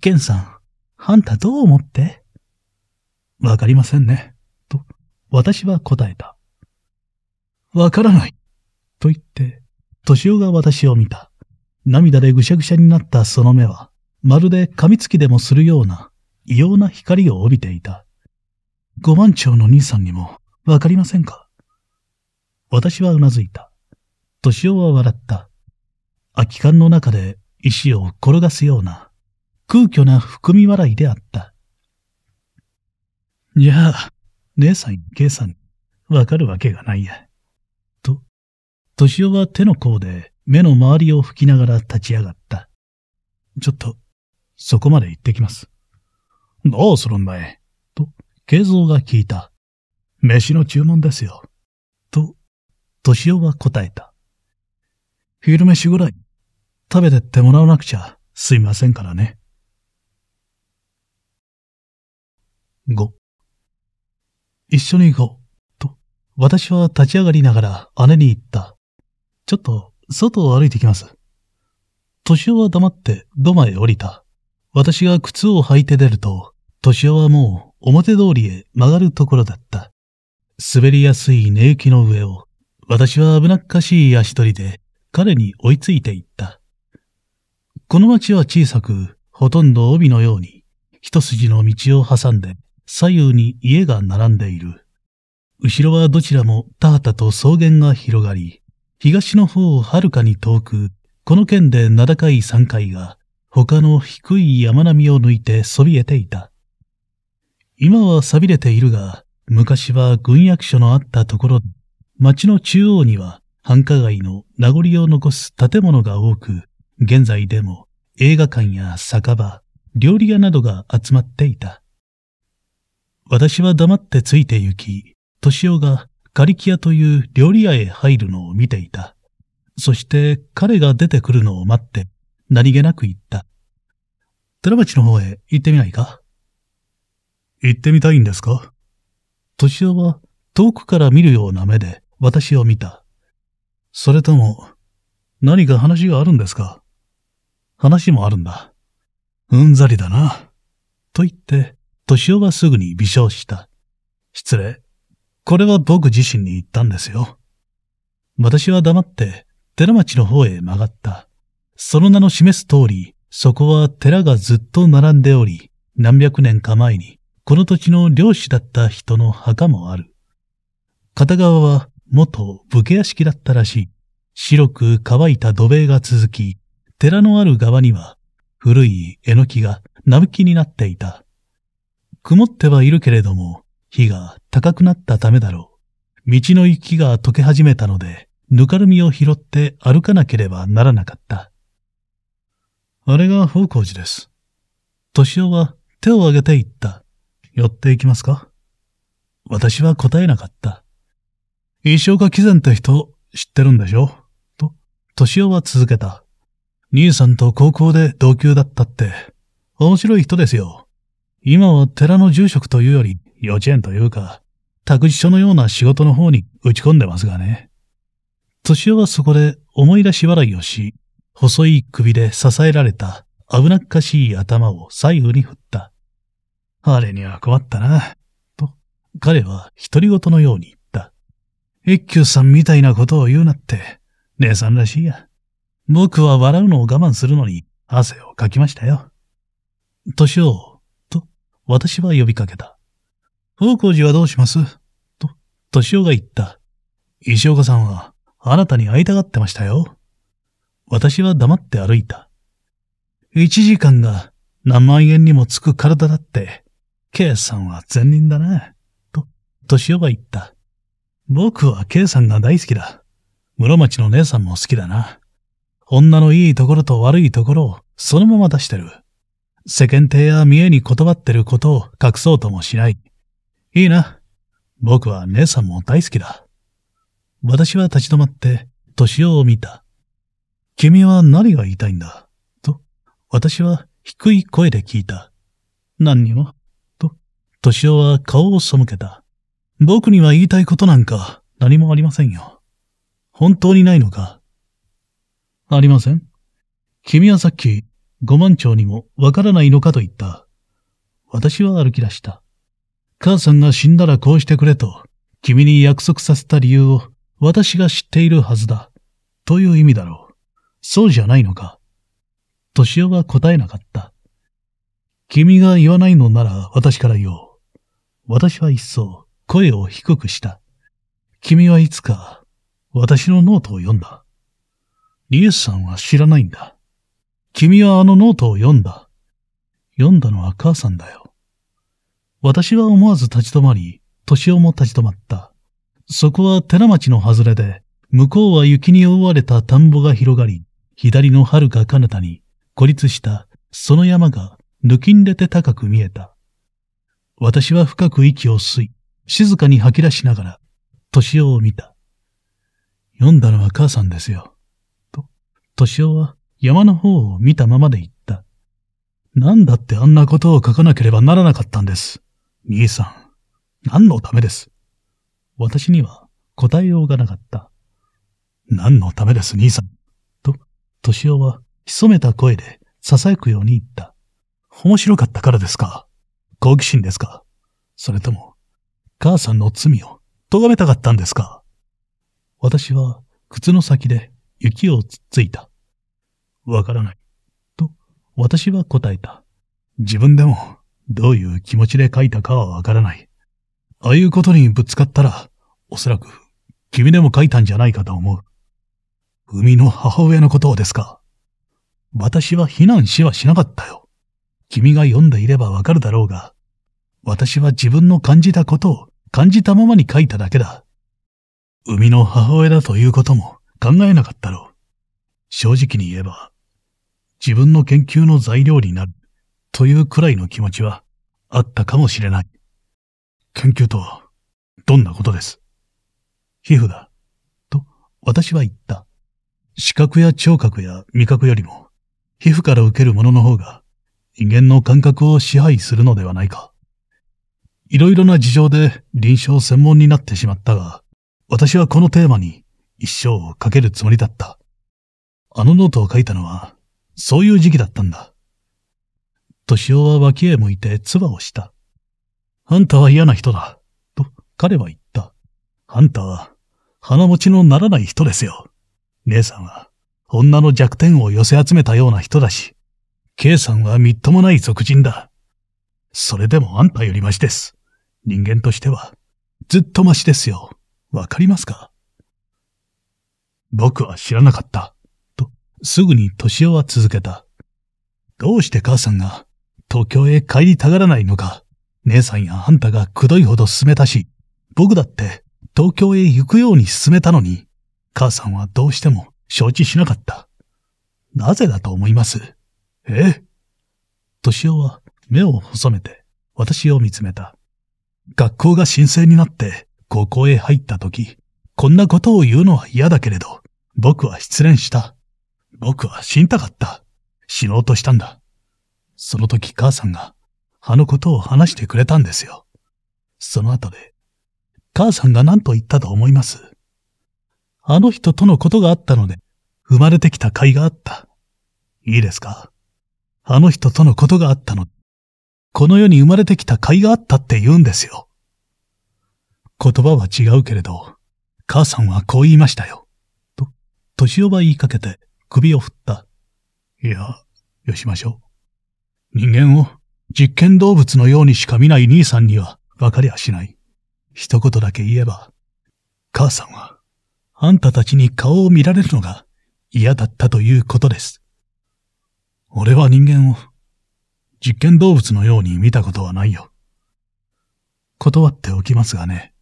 ケンさん、あんたどう思ってわかりませんね。と、私は答えた。わからない。と言って、敏夫が私を見た。涙でぐしゃぐしゃになったその目は、まるで噛みつきでもするような、異様な光を帯びていた。五番町の兄さんにも、わかりませんか私はうなずいた。敏夫は笑った。空き缶の中で石を転がすような空虚な含み笑いであった。じゃあ、姉さんや K さんわかるわけがないや。と、年夫は手の甲で目の周りを拭きながら立ち上がった。ちょっと、そこまで行ってきます。どうするんだいと、慶三が聞いた。飯の注文ですよ。と、年夫は答えた。昼飯ぐらい食べてってもらわなくちゃすいませんからね。5一緒に行こうと私は立ち上がりながら姉に言った。ちょっと外を歩いてきます。年夫は黙って土間へ降りた。私が靴を履いて出ると、年夫はもう表通りへ曲がるところだった。滑りやすい寝雪の上を、私は危なっかしい足取りで彼に追いついていった。この町は小さく、ほとんど帯のように、一筋の道を挟んで、左右に家が並んでいる。後ろはどちらも田畑と草原が広がり、東の方をはるかに遠く、この県で名高い山海が、他の低い山並みを抜いてそびえていた。今は錆びれているが、昔は軍役所のあったところ、町の中央には繁華街の名残を残す建物が多く、現在でも映画館や酒場、料理屋などが集まっていた。私は黙ってついて行き、年尾がガリキ屋という料理屋へ入るのを見ていた。そして彼が出てくるのを待って、何気なく言った。寺町の方へ行ってみないか行ってみたいんですか年尾は遠くから見るような目で私を見た。それとも、何か話があるんですか話もあるんだ。うんざりだな。と言って、年尾はすぐに微笑した。失礼。これは僕自身に言ったんですよ。私は黙って、寺町の方へ曲がった。その名の示す通り、そこは寺がずっと並んでおり、何百年か前に、この土地の漁師だった人の墓もある。片側は元武家屋敷だったらしい。白く乾いた土塀が続き、寺のある側には古いえのきがなぶきになっていた。曇ってはいるけれども、火が高くなったためだろう。道の雪が溶け始めたので、ぬかるみを拾って歩かなければならなかった。あれが宝光寺です。敏夫は手を挙げて言った。寄っていきますか私は答えなかった。石岡貴善って人知ってるんでしょと、敏夫は続けた。兄さんと高校で同級だったって、面白い人ですよ。今は寺の住職というより幼稚園というか、託児所のような仕事の方に打ち込んでますがね。敏夫はそこで思い出し笑いをし、細い首で支えられた危なっかしい頭を左右に振った。あれには困ったな、と彼は独り言のように一休さんみたいなことを言うなって、姉さんらしいや。僕は笑うのを我慢するのに汗をかきましたよ。年を、と、私は呼びかけた。方向寺はどうしますと、年をが言った。石岡さんは、あなたに会いたがってましたよ。私は黙って歩いた。一時間が何万円にもつく体だって、K さんは善人だな、と、年をが言った。僕は K さんが大好きだ。室町の姉さんも好きだな。女のいいところと悪いところをそのまま出してる。世間体や見えに断ってることを隠そうともしない。いいな。僕は姉さんも大好きだ。私は立ち止まって、年を見た。君は何が言いたいんだと、私は低い声で聞いた。何にもと、年をは顔を背けた。僕には言いたいことなんか何もありませんよ。本当にないのかありません君はさっき、五万町にもわからないのかと言った。私は歩き出した。母さんが死んだらこうしてくれと、君に約束させた理由を私が知っているはずだ。という意味だろう。そうじゃないのか。敏夫は答えなかった。君が言わないのなら私から言おう。私は一層、声を低くした。君はいつか私のノートを読んだ。リエスさんは知らないんだ。君はあのノートを読んだ。読んだのは母さんだよ。私は思わず立ち止まり、年をも立ち止まった。そこは寺町の外れで、向こうは雪に覆われた田んぼが広がり、左の遥か彼方に孤立したその山が抜きんれて高く見えた。私は深く息を吸い、静かに吐き出しながら、年夫を見た。読んだのは母さんですよ。と、年夫は山の方を見たままで言った。なんだってあんなことを書かなければならなかったんです。兄さん、何のためです。私には答えようがなかった。何のためです、兄さん。と、年夫は潜めた声で囁くように言った。面白かったからですか好奇心ですかそれとも、母さんの罪を咎めたかったんですか私は靴の先で雪をつっついた。わからない。と、私は答えた。自分でもどういう気持ちで書いたかはわからない。ああいうことにぶつかったら、おそらく君でも書いたんじゃないかと思う。生みの母親のことをですか私は避難しはしなかったよ。君が読んでいればわかるだろうが、私は自分の感じたことを感じたままに書いただけだ。生みの母親だということも考えなかったろう。正直に言えば、自分の研究の材料になるというくらいの気持ちはあったかもしれない。研究とは、どんなことです皮膚だ、と私は言った。視覚や聴覚や味覚よりも、皮膚から受けるものの方が、人間の感覚を支配するのではないか。いろいろな事情で臨床専門になってしまったが、私はこのテーマに一生をかけるつもりだった。あのノートを書いたのは、そういう時期だったんだ。敏夫は脇へ向いて唾をした。あんたは嫌な人だ、と彼は言った。あんたは、鼻持ちのならない人ですよ。姉さんは、女の弱点を寄せ集めたような人だし、K さんはみっともない俗人だ。それでもあんたよりましです。人間としては、ずっとマシですよ。わかりますか僕は知らなかった。と、すぐに年男は続けた。どうして母さんが東京へ帰りたがらないのか。姉さんやあんたがくどいほど勧めたし、僕だって東京へ行くように勧めたのに、母さんはどうしても承知しなかった。なぜだと思いますええ。年男は目を細めて私を見つめた。学校が申請になって高校へ入った時、こんなことを言うのは嫌だけれど、僕は失恋した。僕は死にたかった。死のうとしたんだ。その時母さんが、あのことを話してくれたんですよ。その後で、母さんが何と言ったと思いますあの人とのことがあったので、生まれてきた甲斐があった。いいですかあの人とのことがあったので、この世に生まれてきた甲斐があったって言うんですよ。言葉は違うけれど、母さんはこう言いましたよ。と、年をば言いかけて首を振った。いや、よしましょう。人間を実験動物のようにしか見ない兄さんにはわかりゃしない。一言だけ言えば、母さんは、あんたたちに顔を見られるのが嫌だったということです。俺は人間を実験動物のように見たことはないよ。断っておきますがね。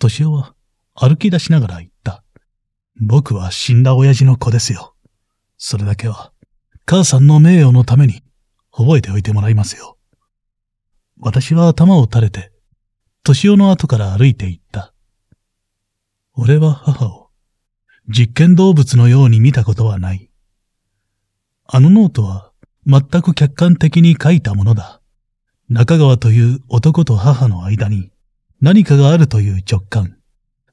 敏夫は歩き出しながら言った。僕は死んだ親父の子ですよ。それだけは、母さんの名誉のために覚えておいてもらいますよ。私は頭を垂れて、敏夫の後から歩いて行った。俺は母を、実験動物のように見たことはない。あのノートは全く客観的に書いたものだ。中川という男と母の間に何かがあるという直感。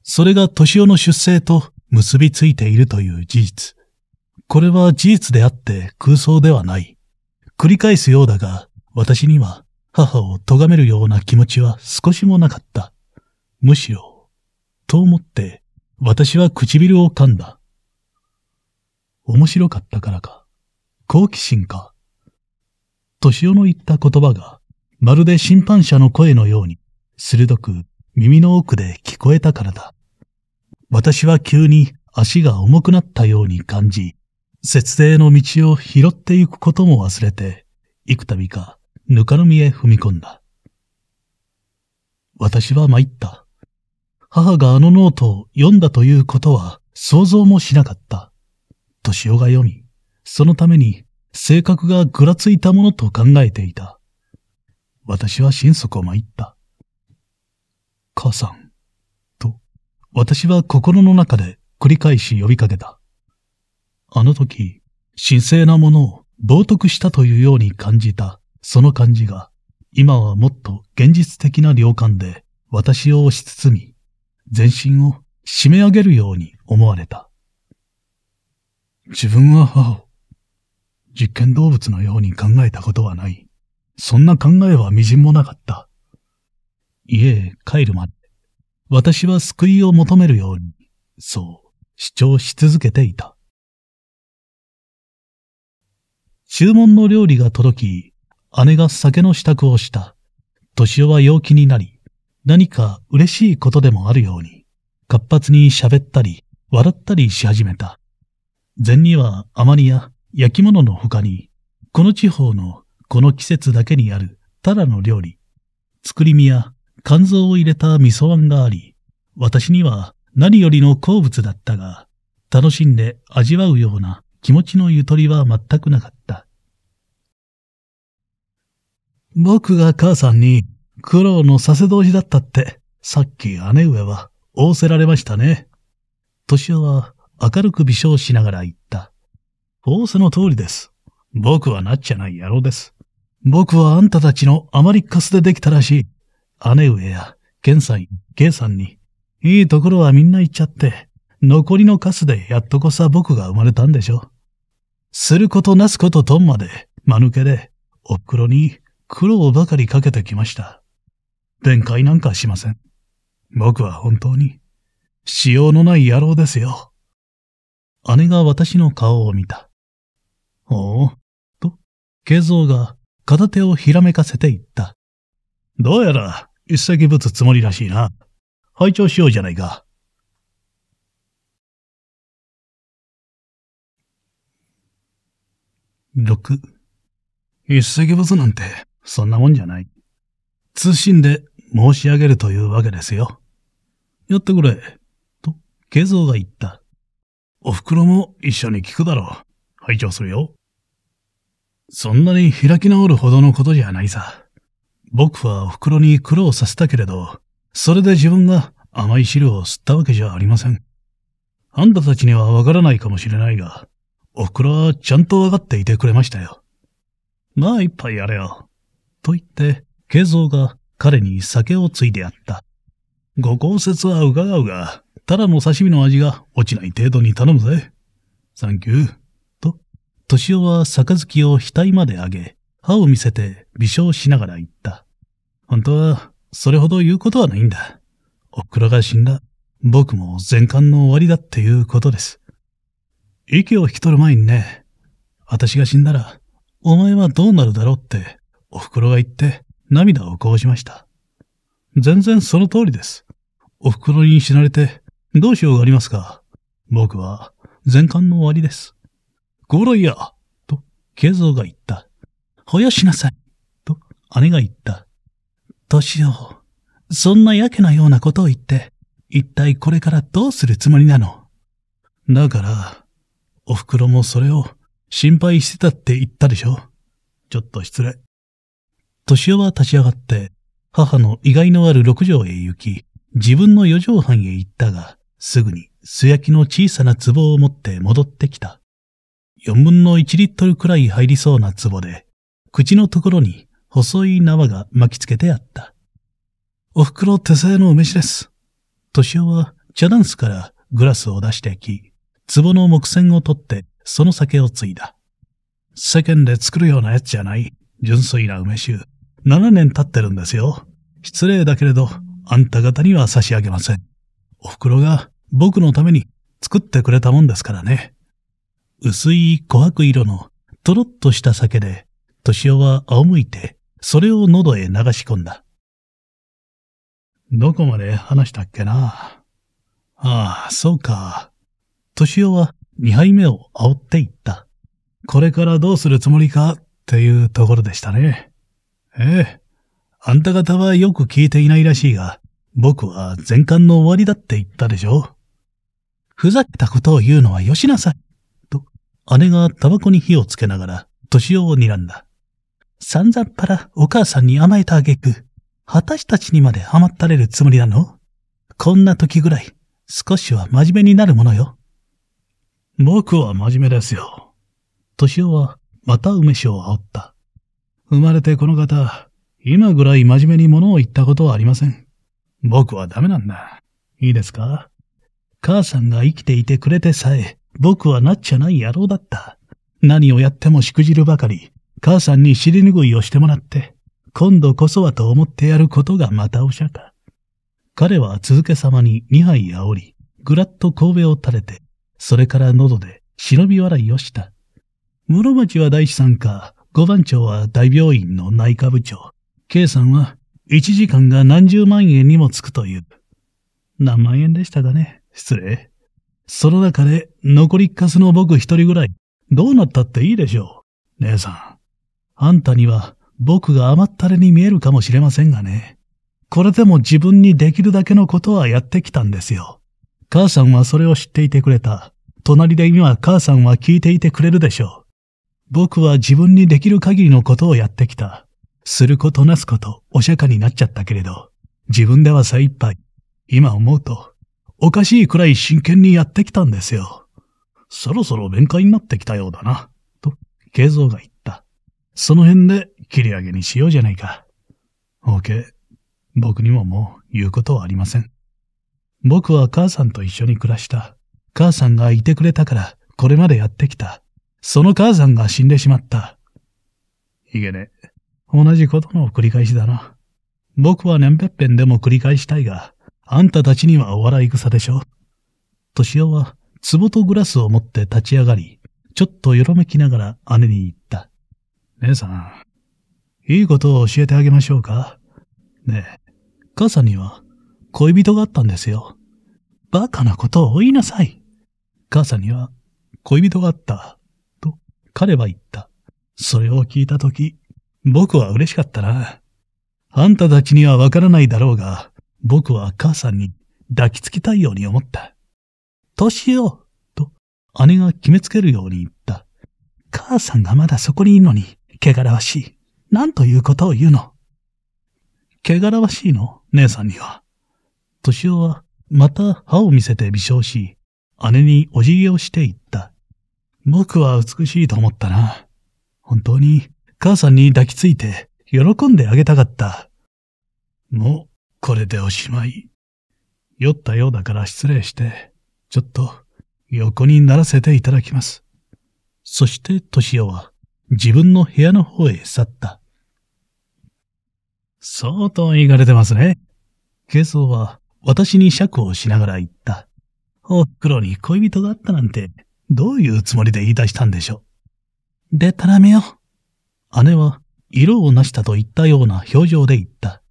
それが年夫の出生と結びついているという事実。これは事実であって空想ではない。繰り返すようだが、私には母を咎めるような気持ちは少しもなかった。むしろ、と思って私は唇を噛んだ。面白かったからか。好奇心か。敏夫の言った言葉が、まるで審判者の声のように、鋭く耳の奥で聞こえたからだ。私は急に足が重くなったように感じ、節税の道を拾っていくことも忘れて、幾度かぬかのみへ踏み込んだ。私は参った。母があのノートを読んだということは想像もしなかった。としおが読み、そのために性格がぐらついたものと考えていた。私は心底参った。母さん、と、私は心の中で繰り返し呼びかけた。あの時、神聖なものを冒涜したというように感じた、その感じが、今はもっと現実的な量感で私を押し包み、全身を締め上げるように思われた。自分は母を実験動物のように考えたことはない。そんな考えは微塵もなかった。家へ帰るまで、私は救いを求めるように、そう主張し続けていた。注文の料理が届き、姉が酒の支度をした。年夫は陽気になり、何か嬉しいことでもあるように、活発に喋ったり、笑ったりし始めた。前にはあまりや、焼き物の他に、この地方のこの季節だけにあるただの料理、作り身や肝臓を入れた味噌あんがあり、私には何よりの好物だったが、楽しんで味わうような気持ちのゆとりは全くなかった。僕が母さんに苦労のさせ同士だったって、さっき姉上は仰せられましたね。年男は明るく微笑しながら言仰せの通りです。僕はなっちゃない野郎です。僕はあんたたちのまりカかすでできたらしい。姉上や、玄さん、芸さんに、いいところはみんな行っちゃって、残りのカスでやっとこさ僕が生まれたんでしょ。することなすこととんまで、間抜けで、お袋に苦労ばかりかけてきました。弁解なんかしません。僕は本当に、しようのない野郎ですよ。姉が私の顔を見た。ほう、と、慶三が片手をひらめかせていった。どうやら一石ぶつつもりらしいな。拝聴しようじゃないか。六。一石物なんて、そんなもんじゃない。通信で申し上げるというわけですよ。やってくれ、と、慶三が言った。お袋も一緒に聞くだろう。拝聴するよ。そんなに開き直るほどのことじゃないさ。僕はお袋に苦労させたけれど、それで自分が甘い汁を吸ったわけじゃありません。あんたたちにはわからないかもしれないが、お袋はちゃんとわかっていてくれましたよ。まあ一杯やれよ。と言って、慶三が彼に酒をついてやった。ご考説は伺うが、ただの刺身の味が落ちない程度に頼むぜ。サンキュー。敏夫は杯を額まで上げ、歯を見せて微笑しながら言った。本当は、それほど言うことはないんだ。お袋が死んだ。僕も全巻の終わりだっていうことです。息を引き取る前にね、私が死んだら、お前はどうなるだろうって、お袋が言って涙をこぼしました。全然その通りです。お袋に死なれて、どうしようがありますか。僕は、全巻の終わりです。こらやと、ゾ三が言った。ほよしなさいと、姉が言った。年を、そんなやけなようなことを言って、一体これからどうするつもりなのだから、お袋もそれを心配してたって言ったでしょちょっと失礼。年男は立ち上がって、母の意外のある六畳へ行き、自分の四畳半へ行ったが、すぐに素焼きの小さな壺を持って戻ってきた。4分の1リットルくらい入りそうな壺で、口のところに細い縄が巻きつけてあった。お袋手製の梅酒です。敏夫は茶ダンスからグラスを出してき、壺の木栓を取ってその酒を継いだ。世間で作るようなやつじゃない。純粋な梅酒。7年経ってるんですよ。失礼だけれど、あんた方には差し上げません。お袋が僕のために作ってくれたもんですからね。薄い琥珀色のとろっとした酒で、敏夫は仰向いて、それを喉へ流し込んだ。どこまで話したっけな。ああ、そうか。敏夫は二杯目を煽っていった。これからどうするつもりかっていうところでしたね。ええ。あんた方はよく聞いていないらしいが、僕は全巻の終わりだって言ったでしょ。ふざけたことを言うのはよしなさい。姉がタバコに火をつけながら、年を睨んだ。散々っぱらお母さんに甘えた挙句、私たちにまで甘ったれるつもりなのこんな時ぐらい、少しは真面目になるものよ。僕は真面目ですよ。年男は、また梅酒を煽った。生まれてこの方、今ぐらい真面目に物を言ったことはありません。僕はダメなんだ。いいですか母さんが生きていてくれてさえ、僕はなっちゃない野郎だった。何をやってもしくじるばかり、母さんに尻拭いをしてもらって、今度こそはと思ってやることがまたおしゃか。彼は続けさまに二杯煽り、ぐらっと神戸を垂れて、それから喉で忍び笑いをした。室町は大師さんか、五番長は大病院の内科部長、K さんは一時間が何十万円にもつくという。何万円でしたかね失礼。その中で残り一かすの僕一人ぐらい、どうなったっていいでしょう。姉さん。あんたには僕が甘ったれに見えるかもしれませんがね。これでも自分にできるだけのことはやってきたんですよ。母さんはそれを知っていてくれた。隣で今母さんは聞いていてくれるでしょう。僕は自分にできる限りのことをやってきた。することなすこと、お釈迦になっちゃったけれど、自分では精一杯。今思うと、おかしいくらい真剣にやってきたんですよ。そろそろ弁解になってきたようだな、と、慶三が言った。その辺で切り上げにしようじゃないか。OK。僕にももう言うことはありません。僕は母さんと一緒に暮らした。母さんがいてくれたから、これまでやってきた。その母さんが死んでしまった。いげね。同じことの繰り返しだな。僕は何百遍でも繰り返したいが、あんたたちにはお笑い草でしょ。年しは、壺とグラスを持って立ち上がり、ちょっとよろめきながら姉に言った。姉さん、いいことを教えてあげましょうか。ねえ、母さんには恋人があったんですよ。バカなことを言いなさい。母さんには恋人があった、と彼は言った。それを聞いたとき、僕は嬉しかったな。あんたたちにはわからないだろうが、僕は母さんに抱きつきたいように思った。年をと姉が決めつけるように言った。母さんがまだそこにいるのに、汚らわしい。何ということを言うの。汚らわしいの、姉さんには。年をはまた歯を見せて微笑し、姉にお辞儀をして言った。僕は美しいと思ったな。本当に母さんに抱きついて喜んであげたかった。もこれでおしまい。酔ったようだから失礼して、ちょっと横にならせていただきます。そして敏夫は自分の部屋の方へ去った。相当言いがれてますね。ケイソは私に尺をしながら言った。お袋に恋人があったなんて、どういうつもりで言い出したんでしょう。でたらめよ。姉は、色をなしたと言ったような表情で言った。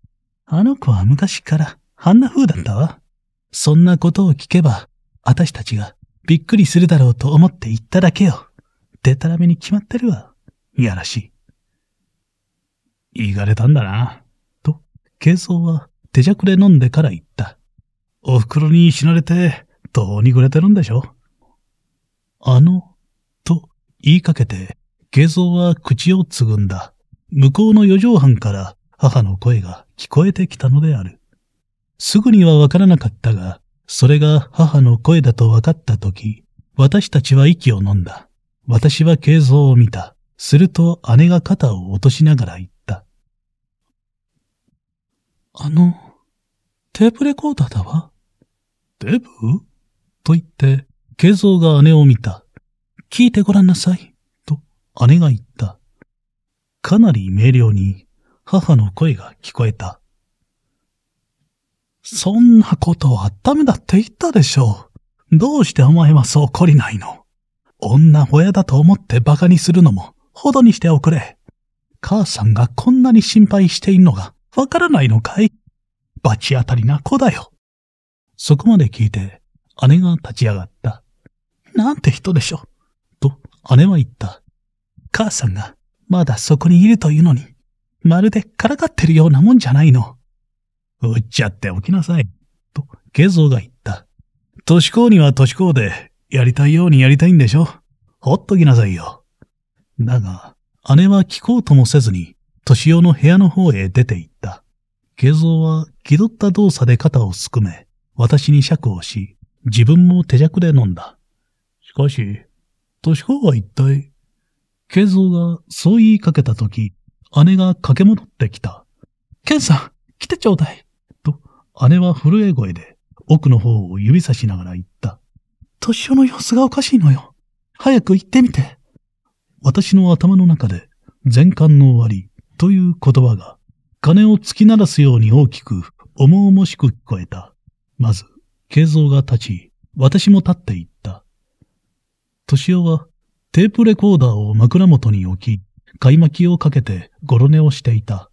あの子は昔からあんな風だったわ。そんなことを聞けば、私たちがびっくりするだろうと思って言っただけよ。でたらめに決まってるわ。いやらしい。言いがれたんだな。と、軽装は手くで飲んでから言った。お袋に死なれて、どうにくれてるんでしょあの、と言いかけて、軽装は口をつぐんだ。向こうの四畳半から母の声が聞こえてきたのである。すぐにはわからなかったが、それが母の声だと分かったとき、私たちは息を飲んだ。私は慶三を見た。すると姉が肩を落としながら言った。あの、テープレコーダーだわ。テープと言って、慶三が姉を見た。聞いてごらんなさい。と、姉が言った。かなり明瞭に、母の声が聞こえた。そんなことはダメだって言ったでしょう。どうしてお前はそう懲りないの女親だと思って馬鹿にするのも、ほどにしておくれ。母さんがこんなに心配しているのが、わからないのかい罰当たりな子だよ。そこまで聞いて、姉が立ち上がった。なんて人でしょと、姉は言った。母さんが、まだそこにいるというのに、まるでからかってるようなもんじゃないの。うっちゃっておきなさい。と、ゲゾが言った。市子には市子で、やりたいようにやりたいんでしょ。ほっときなさいよ。だが、姉は聞こうともせずに、年男の部屋の方へ出て行った。ゲゾは気取った動作で肩をすくめ、私に尺をし、自分も手酌で飲んだ。しかし、年子は一体、ゲゾがそう言いかけたとき、姉が駆け戻ってきた。ケンさん、来てちょうだい。と、姉は震え声で、奥の方を指さしながら言った。年夫の様子がおかしいのよ。早く行ってみて。私の頭の中で、全巻の終わりという言葉が、鐘を突き鳴らすように大きく、重々しく聞こえた。まず、慶三が立ち、私も立って行った。年夫は、テープレコーダーを枕元に置き、買い巻きをかけてゴロ寝をしていた。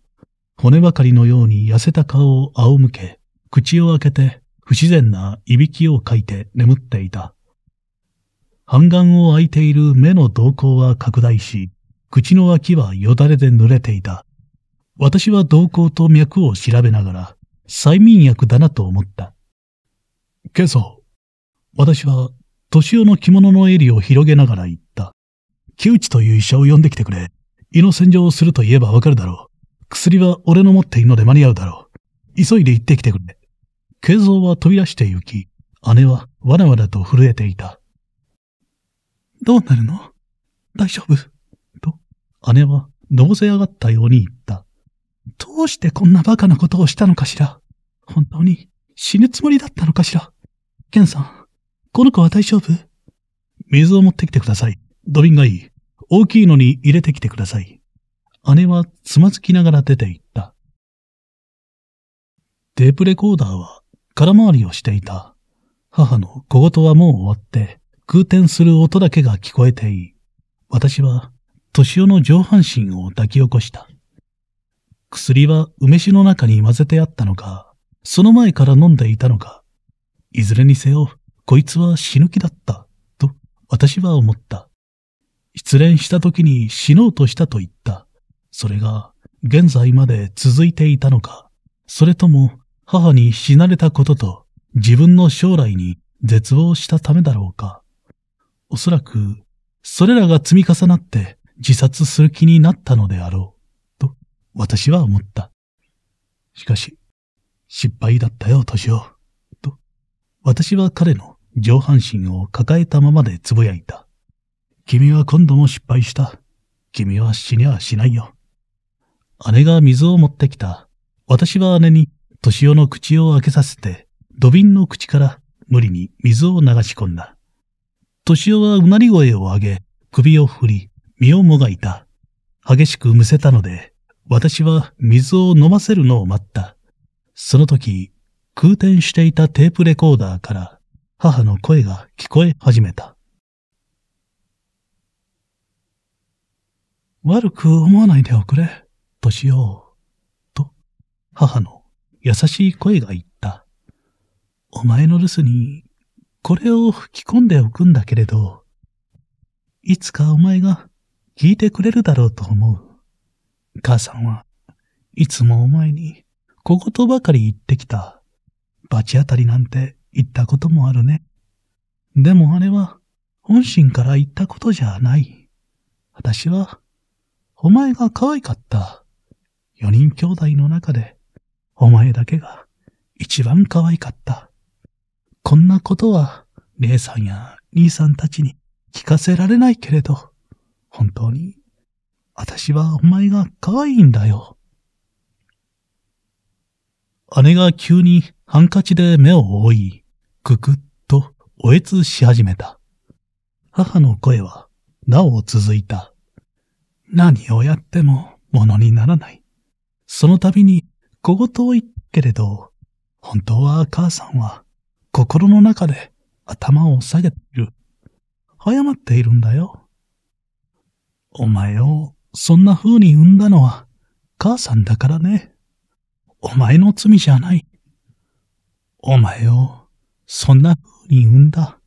骨ばかりのように痩せた顔を仰向け、口を開けて不自然ないびきをかいて眠っていた。半眼を開いている目の瞳孔は拡大し、口の脇はよだれで濡れていた。私は瞳孔と脈を調べながら、催眠薬だなと思った。今朝、私は、年男の着物の襟を広げながら言った。木内という医者を呼んできてくれ。胃の洗浄をすると言えばわかるだろう。薬は俺の持っているので間に合うだろう。急いで行ってきてくれ。慶三は飛び出して行き、姉はわらわらと震えていた。どうなるの大丈夫と、姉はのぼせ上がったように言った。どうしてこんな馬鹿なことをしたのかしら本当に死ぬつもりだったのかしらケンさん、この子は大丈夫水を持ってきてください。土瓶がいい。大きいのに入れてきてください。姉はつまずきながら出て行った。テープレコーダーは空回りをしていた。母の小言はもう終わって、空転する音だけが聞こえていい。私は、年男の上半身を抱き起こした。薬は梅酒の中に混ぜてあったのか、その前から飲んでいたのか、いずれにせよ、こいつは死ぬ気だった、と私は思った。失恋した時に死のうとしたと言った。それが、現在まで続いていたのか、それとも、母に死なれたことと、自分の将来に絶望したためだろうか。おそらく、それらが積み重なって自殺する気になったのであろう、と私は思った。しかし、失敗だったよ、年を、と、私は彼の上半身を抱えたままで呟いた。君は今度も失敗した。君は死にゃしないよ。姉が水を持ってきた。私は姉に、年男の口を開けさせて、土瓶の口から無理に水を流し込んだ。年男はうなり声を上げ、首を振り、身をもがいた。激しくむせたので、私は水を飲ませるのを待った。その時、空転していたテープレコーダーから母の声が聞こえ始めた。悪く思わないでおくれ、としよう。と、母の優しい声が言った。お前の留守に、これを吹き込んでおくんだけれど、いつかお前が聞いてくれるだろうと思う。母さんはいつもお前に小言ばかり言ってきた。罰当たりなんて言ったこともあるね。でもあれは本心から言ったことじゃない。私はお前が可愛かった。四人兄弟の中で、お前だけが一番可愛かった。こんなことは、姉さんや兄さんたちに聞かせられないけれど、本当に、私はお前が可愛いんだよ。姉が急にハンカチで目を覆い、くくっとおえつし始めた。母の声は、なお続いた。何をやってもものにならない。その度に小言を言っけれど、本当は母さんは心の中で頭を下げている。早まっているんだよ。お前をそんな風に産んだのは母さんだからね。お前の罪じゃない。お前をそんな風に産んだ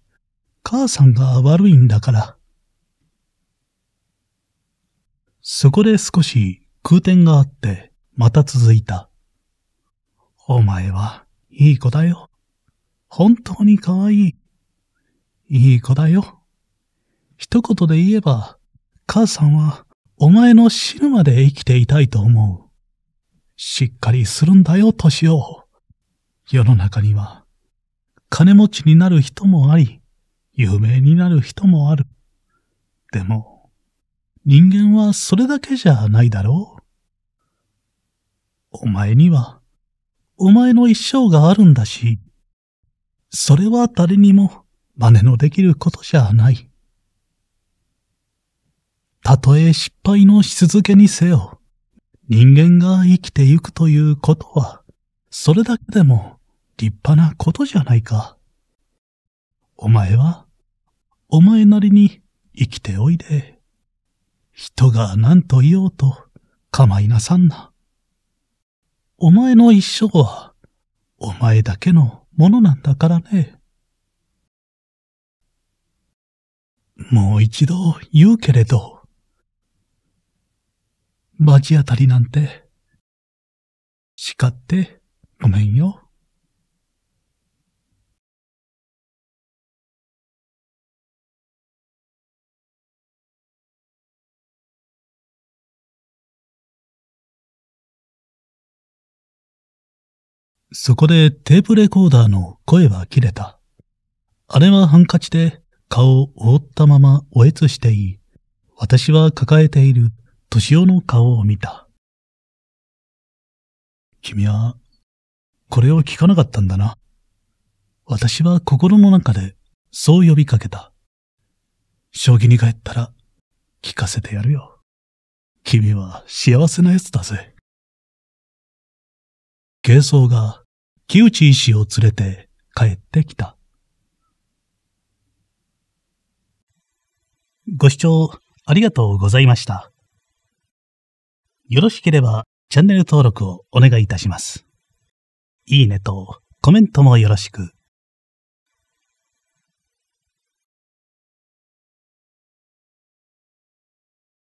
母さんが悪いんだから。そこで少し空転があって、また続いた。お前は、いい子だよ。本当に可愛い。いい子だよ。一言で言えば、母さんは、お前の死ぬまで生きていたいと思う。しっかりするんだよ、年を。世の中には、金持ちになる人もあり、有名になる人もある。でも、人間はそれだけじゃないだろう。お前には、お前の一生があるんだし、それは誰にも真似のできることじゃない。たとえ失敗のし続けにせよ、人間が生きてゆくということは、それだけでも立派なことじゃないか。お前は、お前なりに生きておいで。人が何と言おうと構いなさんな。お前の一生は、お前だけのものなんだからね。もう一度言うけれど、罰当たりなんて、叱ってごめんよ。そこでテープレコーダーの声は切れた。あれはハンカチで顔を覆ったままおえつしていい。私は抱えている年夫の顔を見た。君は、これを聞かなかったんだな。私は心の中でそう呼びかけた。将棋に帰ったら聞かせてやるよ。君は幸せな奴だぜ。軽装が木内医師を連れて帰ってきた。ご視聴ありがとうございました。よろしければチャンネル登録をお願いいたします。いいねとコメントもよろしく。